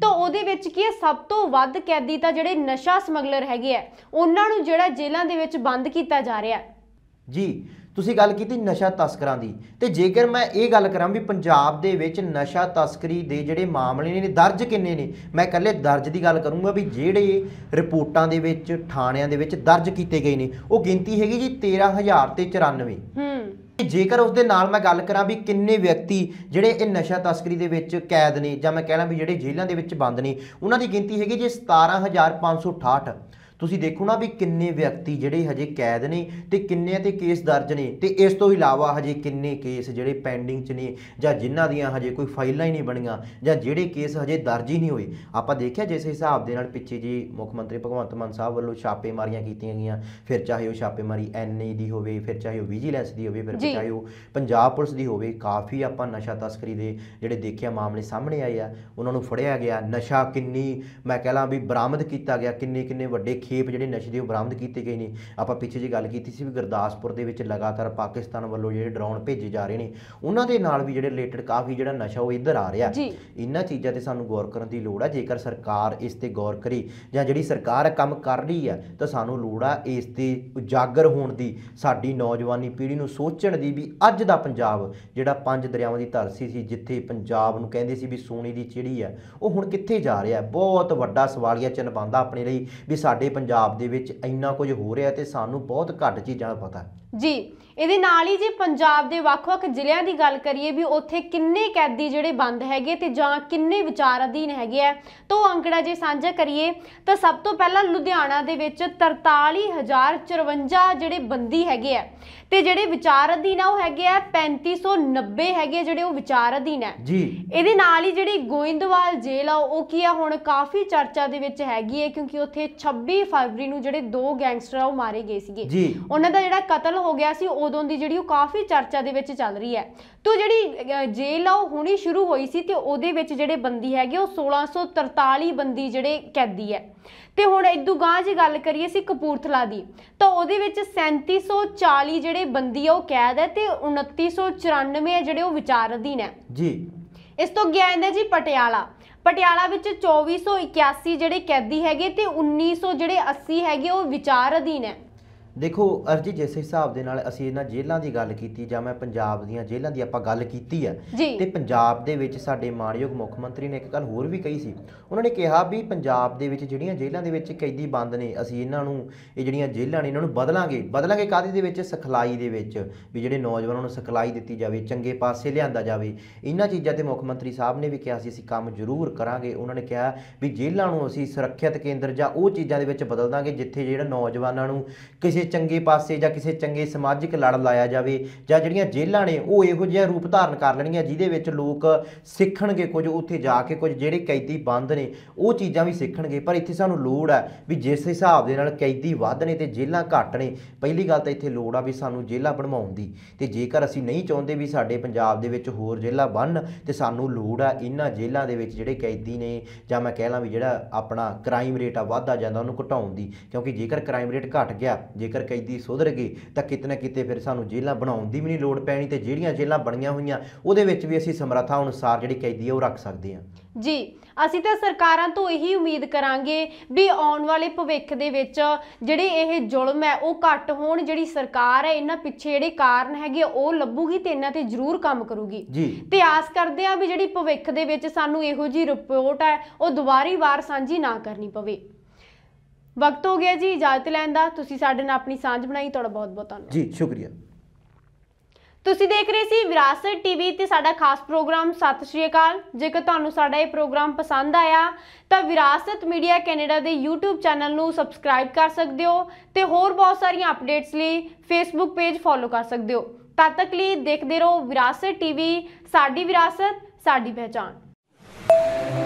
ਤਾਂ ਉਹਦੇ ਵਿੱਚ ਕੀ ਹੈ ਸਭ ਤੋਂ ਵੱਧ ਕੈਦੀ ਤਾਂ ਜਿਹੜੇ ਨਸ਼ਾ ਸਮਗਲਰ ਹੈਗੇ ਆ ਉਹਨਾਂ ਨੂੰ ਜਿਹੜਾ ਜੇਲ੍ਹਾਂ ਦੇ ਵਿੱਚ ਬੰਦ ਕੀਤਾ ਜਾ ਰਿਹਾ ਜੀ ਤੁਸੀਂ ਗੱਲ ਕੀਤੀ ਨਸ਼ਾ ਤਸਕਰਾਂ ਦੀ ਤੇ ਜੇਕਰ ਮੈਂ ਇਹ ਗੱਲ ਕਰਾਂ ਵੀ ਪੰਜਾਬ ਦੇ ਵਿੱਚ ਨਸ਼ਾ ਤਸਕਰੀ ਦੇ ਜਿਹੜੇ ਮਾਮਲੇ ਨੇ ਦਰਜ ਕਿੰਨੇ ਨੇ ਮੈਂ ਇਕੱਲੇ ਦਰਜ ਦੀ ਗੱਲ ਕਰੂੰਗਾ ਵੀ ਜਿਹੜੇ ਰਿਪੋਰਟਾਂ ਦੇ ਵਿੱਚ ਥਾਣਿਆਂ ਦੇ ਵਿੱਚ ਦਰਜ ਕੀਤੇ ਗਏ ਨੇ ਉਹ ਗਿਣਤੀ ਹੈਗੀ ਜੀ 13094 ਹੂੰ ਜੇਕਰ ਉਸ ਦੇ ਨਾਲ ਮੈਂ ਗੱਲ ਕਰਾਂ ਵੀ ਕਿੰਨੇ ਵਿਅਕਤੀ ਜਿਹੜੇ ਇਹ ਨਸ਼ਾ ਤਸਕਰੀ ਦੇ ਵਿੱਚ ਕੈਦ ਨੇ ਜਾਂ ਮੈਂ ਕਹਿਣਾ ਵੀ ਜਿਹੜੇ ਜੇਲ੍ਹਾਂ ਦੇ ਵਿੱਚ ਬੰਦ ਨੇ ਉਹਨਾਂ ਦੀ ਗਿਣਤੀ ਹੈਗੀ ਜੀ 17568 ਤੁਸੀਂ ਦੇਖੋ ਨਾ ਵੀ ਕਿੰਨੇ ਵਿਅਕਤੀ ਜਿਹੜੇ ਹਜੇ ਕੈਦ ਨੇ ਤੇ ਕਿੰਨੇ ਤੇ ਕੇਸ ਦਰਜ ਨੇ ਤੇ ਇਸ ਤੋਂ ਇਲਾਵਾ ਹਜੇ ਕਿੰਨੇ ਕੇਸ ਜਿਹੜੇ ਪੈਂਡਿੰਗ 'ਚ ਨੇ ਜਾਂ ਜਿਨ੍ਹਾਂ ਦੀਆਂ ਹਜੇ ਕੋਈ ਫਾਈਲਾਂ ਹੀ ਨਹੀਂ ਬਣੀਆਂ ਜਾਂ ਜਿਹੜੇ ਕੇਸ ਹਜੇ ਦਰਜ ਹੀ ਨਹੀਂ ਹੋਏ ਆਪਾਂ ਦੇਖਿਆ ਜਿਸ ਹਿਸਾਬ ਦੇ ਨਾਲ ਪਿੱਛੇ ਜੀ ਮੁੱਖ ਮੰਤਰੀ ਭਗਵੰਤ ਮਾਨ ਸਾਹਿਬ ਵੱਲੋਂ ਛਾਪੇਮਾਰੀਆਂ ਕੀਤੀਆਂ ਗਈਆਂ ਫਿਰ ਚਾਹੇ ਉਹ ਛਾਪੇਮਾਰੀ ਐਨਏ ਦੀ ਹੋਵੇ ਫਿਰ ਚਾਹੇ ਉਹ ਵਿਜੀਲੈਂਸ ਦੀ ਹੋਵੇ ਫਿਰ ਚਾਹੇ ਉਹ ਪੰਜਾਬ ਪੁਲਿਸ ਦੀ ਹੋਵੇ ਕਾਫੀ ਆਪਾਂ ਨਸ਼ਾ ਤਸਕਰੀ ਦੇ ਜਿਹੜੇ ਦੇਖਿਆ ਮਾਮਲੇ ਸਾਹਮਣੇ ਆਏ ਆ ਉਹਨਾਂ ਨੂੰ ਫੜਿਆ ਗਿਆ ਨਸ਼ਾ ਕਿੰਨੀ ਮੈਂ ਕਹਿ ਵੀ ਬਰਾਮਦ ਕੀਤਾ ਗਿਆ ਕਿੰਨੇ ਕਿੰਨੇ ਵੱਡੇ ਸੰਖੇਪ ਜਿਹੜੇ ਨਸ਼ੇ ਦੇ ਬਰਾਮਦ ਕੀਤੇ ਗਏ ਨੇ ਆਪਾਂ ਪਿੱਛੇ ਜੀ ਗੱਲ ਕੀਤੀ ਸੀ ਵੀ ਗੁਰਦਾਸਪੁਰ ਦੇ ਵਿੱਚ ਲਗਾਤਾਰ ਪਾਕਿਸਤਾਨ ਵੱਲੋਂ ਜਿਹੜੇ ਡਰੋਨ ਭੇਜੇ ਜਾ ਰਹੇ ਨੇ ਉਹਨਾਂ ਦੇ ਨਾਲ ਵੀ ਜਿਹੜੇ ਰਿਲੇਟਡ ਕਾਫੀ ਜਿਹੜਾ ਨਸ਼ਾ ਉਹ ਇੱਧਰ ਆ ਰਿਹਾ ਇਹਨਾਂ ਚੀਜ਼ਾਂ ਤੇ ਸਾਨੂੰ ਗੌਰ ਕਰਨ ਦੀ ਲੋੜ ਆ ਜੇਕਰ ਸਰਕਾਰ ਇਸ ਤੇ ਗੌਰ ਕਰੇ ਜਾਂ ਜਿਹੜੀ ਸਰਕਾਰ ਕੰਮ ਕਰ ਰਹੀ ਹੈ ਤਾਂ ਸਾਨੂੰ ਲੋੜ ਆ ਇਸ ਤੇ ਉਜਾਗਰ ਹੋਣ ਦੀ ਸਾਡੀ ਨੌਜਵਾਨੀ ਪੀੜ੍ਹੀ ਨੂੰ ਸੋਚਣ ਦੀ ਵੀ ਅੱਜ ਦਾ ਪੰਜਾਬ ਜਿਹੜਾ ਪੰਜ ਦਰਿਆਵਾਂ ਦੀ ਧਰਤੀ ਸੀ ਜਿੱਥੇ ਪੰਜਾਬ ਨੂੰ ਕਹਿੰਦੇ ਸੀ ਵੀ ਸੋਨੇ ਦੀ ਚਿੜੀ ਆ ਉਹ ਹੁਣ ਕਿੱਥੇ ਜਾ ਰਿਹਾ ਬਹੁਤ ਵੱਡਾ ਸਵਾਲੀਆ ਚਿੰਨ੍ਹ ਬੰਦਾ ਆਪਣੇ ਲਈ ਵੀ ਸਾਡੇ ਪੰਜਾਬ ਦੇ ਵਿੱਚ ਇੰਨਾ ਕੁਝ ਹੋ ਰਿਹਾ ਤੇ ਸਾਨੂੰ ਬਹੁਤ ਘੱਟ ਚੀਜ਼ਾਂ ਦਾ ਪਤਾ ਜੀ ਇਹਦੇ ਨਾਲ ਹੀ ਜੇ ਪੰਜਾਬ ਦੇ ਵੱਖ-ਵੱਖ ਜ਼ਿਲ੍ਹਿਆਂ ਦੀ ਗੱਲ ਕਰੀਏ ਵੀ ਉੱਥੇ ਕਿੰਨੇ ਕੈਦੀ ਜਿਹੜੇ ਬੰਦ ਹੈਗੇ ਤੇ ਜਾਂ ਕਿੰਨੇ ਵਿਚਾਰ ਅਧੀਨ ਹੈਗੇ ਆ ਤਾਂ ਉਹ ਅੰਕੜਾ ਜੇ ਸਾਂਝਾ ਕਰੀਏ ਤਾਂ ਸਭ ਤੋਂ ਪਹਿਲਾਂ ਲੁਧਿਆਣਾ ਦੇ ਵਿੱਚ 43054 ਜਿਹੜੇ ਬੰਦੀ ਹੈਗੇ ਆ ਤੇ ਜਿਹੜੇ ਵਿਚਾਰ ਅਧੀਨ ਆ ਉਹ ਹੈਗੇ ਆ 3590 ਹੈਗੇ ਜਿਹੜੇ ਉਹ ਵਿਚਾਰ ਅਧੀਨ ਆ ਜੀ ਇਹਦੇ ਨਾਲ ਹੀ ਜਿਹੜੀ ਗੋਇੰਦਵਾਲ ਜੇਲ੍ਹ ਆ ਉਹ ਕੀ ਆ ਹੁਣ ਕਾਫੀ ਚਰਚਾ ਦੇ ਵਿੱਚ ਹੈਗੀ ਹੈ ਕਿਉਂਕਿ ਉੱਥੇ 26 ਫਰਵਰੀ ਨੂੰ ਜਿਹੜੇ ਦੋ ਗੈਂਗਸਟਰ ਆ ਉਹ ਮਾਰੇ ਗਏ ਸੀਗੇ ਉਹਨਾਂ ਦਾ ਜਿਹੜਾ ਕਤਲ ਹੋ ਗਿਆ ਸੀ ਉਦੋਂ ਦੀ ਜਿਹੜੀ ਉਹ ਕਾਫੀ ਚਰਚਾ ਦੇ ਵਿੱਚ ਚੱਲ ਰਹੀ ਹੈ ਤੋਂ ਜਿਹੜੀ ਜੇਲ੍ਹ ਆ ਉਹ ਹੁਣੀ ਸ਼ੁਰੂ ਹੋਈ ਸੀ ਤੇ ਉਹਦੇ ਵਿੱਚ ਜਿਹੜੇ ਬੰਦੀ ਹੈਗੇ ਉਹ 1643 ਬੰਦੀ ਜਿਹੜੇ ਕੈਦੀ ਹੈ ਤੇ ਹੁਣ ਇਦੋਂ ਗਾਂ ਜੀ ਗੱਲ ਕਰੀਏ ਸੀ ਕਪੂਰਥਲਾ ਦੀ ਤਾਂ ਉਹਦੇ ਵਿੱਚ 3740 ਜਿਹੜੇ ਬੰਦੀ ਆ ਉਹ ਕੈਦ ਹੈ ਤੇ 2994 ਹੈ ਜਿਹੜੇ ਉਹ ਵਿਚਾਰ ਅਧੀਨ ਹੈ ਜੀ ਇਸ ਤੋਂ ਗਿਆ ਇਹਨਾਂ ਜੀ ਪਟਿਆਲਾ ਪਟਿਆਲਾ ਵਿੱਚ 2481 ਜਿਹੜੇ ਕੈਦੀ ਹੈਗੇ ਤੇ 1980 ਜਿਹੜੇ 80 ਹੈਗੇ ਉਹ ਵਿਚਾਰ ਅਧੀਨ ਹੈ ਦੇਖੋ ਅਰਜੀ ਜਿਸ ਹਿਸਾਬ ਦੇ ਨਾਲ ਅਸੀਂ ਇਹਨਾਂ ਜੇਲ੍ਹਾਂ ਦੀ ਗੱਲ ਕੀਤੀ ਜਾਂ ਮੈਂ ਪੰਜਾਬ ਦੀਆਂ ਜੇਲ੍ਹਾਂ ਦੀ ਆਪਾਂ ਗੱਲ ਕੀਤੀ ਹੈ ਤੇ ਪੰਜਾਬ ਦੇ ਵਿੱਚ ਸਾਡੇ ਮਾਣਯੋਗ ਮੁੱਖ ਮੰਤਰੀ ਨੇ ਇੱਕ ਗੱਲ ਹੋਰ ਵੀ ਕਹੀ ਸੀ ਉਹਨਾਂ ਨੇ ਕਿਹਾ ਵੀ ਪੰਜਾਬ ਦੇ ਵਿੱਚ ਜਿਹੜੀਆਂ ਜੇਲ੍ਹਾਂ ਦੇ ਵਿੱਚ ਕੈਦੀ ਬੰਦ ਨੇ ਅਸੀਂ ਇਹਨਾਂ ਨੂੰ ਇਹ ਜਿਹੜੀਆਂ ਜੇਲ੍ਹਾਂ ਨੇ ਇਹਨਾਂ ਨੂੰ ਬਦਲਾਂਗੇ ਬਦਲਾਂਗੇ ਕਾਦੇ ਦੇ ਵਿੱਚ ਸਖਲਾਈ ਦੇ ਵਿੱਚ ਵੀ ਜਿਹੜੇ ਨੌਜਵਾਨਾਂ ਨੂੰ ਸਖਲਾਈ ਦਿੱਤੀ ਜਾਵੇ ਚੰਗੇ ਪਾਸੇ ਲਿਆਂਦਾ ਜਾਵੇ ਇਹਨਾਂ ਚੀਜ਼ਾਂ ਤੇ ਮੁੱਖ ਮੰਤਰੀ ਸਾਹਿਬ ਨੇ ਵੀ ਕਿਹਾ ਸੀ ਅਸੀਂ ਕੰਮ ਜ਼ਰੂਰ ਕਰਾਂਗੇ ਉਹਨਾਂ ਨੇ ਕਿਹਾ ਵੀ ਜੇਲ੍ਹਾਂ ਨੂੰ ਅਸੀਂ ਸੁਰੱਖਿਅਤ ਕੇਂਦਰ ਜਾਂ ਉਹ ਚੀਜ਼ਾਂ ਦੇ ਵਿੱਚ ਬਦਲ ਦਾਂਗੇ ਜਿੱਥੇ ਜਿਹੜਾ ਨੌਜਵਾਨਾਂ ਨੂੰ ਕਿਸੇ ਕਿਸੇ ਚੰਗੇ ਪਾਸੇ ਜਾਂ ਕਿਸੇ ਚੰਗੇ ਸਮਾਜਿਕ ਲੜ ਲਾਇਆ ਜਾਵੇ ਜਾਂ ਜਿਹੜੀਆਂ ਜੇਲ੍ਹਾਂ ਨੇ ਉਹ ਇਹੋ ਜਿਹਾ ਰੂਪ ਧਾਰਨ ਕਰ ਲੈਣੀਆਂ ਜਿਹਦੇ ਵਿੱਚ ਲੋਕ ਸਿੱਖਣਗੇ ਕੁਝ ਉੱਥੇ ਜਾ ਕੇ ਕੁਝ ਜਿਹੜੇ ਕੈਦੀ ਬੰਦ ਨੇ ਉਹ ਚੀਜ਼ਾਂ ਵੀ ਸਿੱਖਣਗੇ ਪਰ ਇੱਥੇ ਸਾਨੂੰ ਲੋੜ ਹੈ ਵੀ ਜਿਸ ਹਿਸਾਬ ਦੇ ਨਾਲ ਕੈਦੀ ਵੱਧ ਨੇ ਤੇ ਜੇਲ੍ਹਾਂ ਘੱਟ ਨੇ ਪਹਿਲੀ ਗੱਲ ਤਾਂ ਇੱਥੇ ਲੋੜ ਆ ਵੀ ਸਾਨੂੰ ਜੇਲ੍ਹਾਂ ਬਣਵਾਉਣ ਦੀ ਤੇ ਜੇਕਰ ਅਸੀਂ ਨਹੀਂ ਚਾਹੁੰਦੇ ਵੀ ਸਾਡੇ ਪੰਜਾਬ ਦੇ ਵਿੱਚ ਹੋਰ ਜੇਲ੍ਹਾਂ ਬਣਨ ਤੇ ਸਾਨੂੰ ਲੋੜ ਆ ਇਹਨਾਂ ਜੇਲ੍ਹਾਂ ਦੇ ਵਿੱਚ ਜਿਹੜੇ ਕੈਦੀ ਨੇ ਜਾਂ ਮੈਂ ਕਹਿ ਲਾਂ ਵੀ ਜਿਹੜਾ ਆਪਣਾ ਕ੍ਰਾਈਮ ਰੇਟ ਆ ਵਧਦਾ ਜਾਂਦਾ ਉਹਨੂੰ ਘਟਾਉਣ ਦੀ ਕਿਉਂਕਿ ਜੇਕਰ ਕ੍ਰਾਈਮ ਰੇਟ ਘਟ ਗਿਆ ਜੇ ਜੇਕਰ ਕੈਦੀ ਸੁਧਰ ਗਏ ਤਾਂ ਕਿਤਨਾ ਕਿਤੇ ਫਿਰ ਸਾਨੂੰ ਜੇਲ੍ਹਾਂ ਬਣਾਉਣ ਦੀ ਵੀ ਨਹੀਂ ਲੋੜ ਪੈਣੀ ਤੇ ਜਿਹੜੀਆਂ ਜੇਲ੍ਹਾਂ ਬਣੀਆਂ ਹੋਈਆਂ ਉਹਦੇ ਵਿੱਚ ਵੀ ਅਸੀਂ ਸਮਰੱਥਾ ਅਨੁਸਾਰ ਜਿਹੜੀ ਕੈਦੀ ਹੈ ਉਹ ਰੱਖ ਸਕਦੇ ਹਾਂ ਜੀ ਅਸੀਂ ਤਾਂ ਸਰਕਾਰਾਂ ਤੋਂ ਇਹੀ ਉਮੀਦ ਕਰਾਂਗੇ ਵੀ ਆਉਣ ਵਾਲੇ ਭਵਿੱਖ ਦੇ ਵਿੱਚ ਜਿਹੜੇ ਇਹ ਜ਼ੁਲਮ ਹੈ ਉਹ ਘੱਟ ਹੋਣ ਜਿਹੜੀ ਸਰਕਾਰ ਹੈ ਇਹਨਾਂ ਪਿੱਛੇ ਜਿਹੜੇ ਕਾਰਨ ਹੈਗੇ ਉਹ ਲੱਭੂਗੀ ਤੇ ਇਹਨਾਂ ਤੇ ਜ਼ਰੂਰ ਕੰਮ ਕਰੂਗੀ ਤੇ ਆਸ ਕਰਦੇ ਆ ਵੀ ਜਿਹੜੀ ਭਵਿੱਖ ਦੇ ਵਿੱਚ ਸਾਨੂੰ ਇਹੋ ਜੀ ਰਿਪੋਰਟ ਹੈ ਉਹ ਦੁਬਾਰੀ ਵਾਰ ਸਾਂਝੀ ਨਾ ਕਰਨੀ ਪਵੇ ਵਕਤ ਹੋ ਗਿਆ ਜੀ ਇਜਾਜ਼ਤ ਲੈਣ ਦਾ ਤੁਸੀਂ ਸਾਡੇ ਨਾਲ ਆਪਣੀ ਸਾਂਝ ਬਣਾਈ ਤੁਹਾਡਾ ਬਹੁਤ ਬਹੁਤ ਧੰਨਵਾਦ ਜੀ ਸ਼ੁਕਰੀਆ ਤੁਸੀਂ ਦੇਖ ਰਹੇ ਸੀ ਵਿਰਾਸਤ ਟੀਵੀ ਤੇ ਸਾਡਾ ਖਾਸ ਪ੍ਰੋਗਰਾਮ ਸਤਿ ਸ਼੍ਰੀ ਅਕਾਲ ਜੇਕਰ ਤੁਹਾਨੂੰ ਸਾਡਾ ਇਹ ਪ੍ਰੋਗਰਾਮ ਪਸੰਦ ਆਇਆ ਤਾਂ ਵਿਰਾਸਤ ਮੀਡੀਆ ਕੈਨੇਡਾ ਦੇ YouTube ਚੈਨਲ ਨੂੰ ਸਬਸਕ੍ਰਾਈਬ ਕਰ ਸਕਦੇ ਹੋ ਤੇ ਹੋਰ ਬਹੁਤ ਸਾਰੀਆਂ ਅਪਡੇਟਸ ਲਈ Facebook ਪੇਜ ਫੋਲੋ ਕਰ ਸਕਦੇ ਹੋ ਤਦ ਤੱਕ ਲਈ ਦੇਖਦੇ ਰਹੋ ਵਿਰਾਸਤ ਟੀਵੀ ਸਾਡੀ ਵਿਰਾਸਤ ਸਾਡੀ ਪਹਿਚਾਣ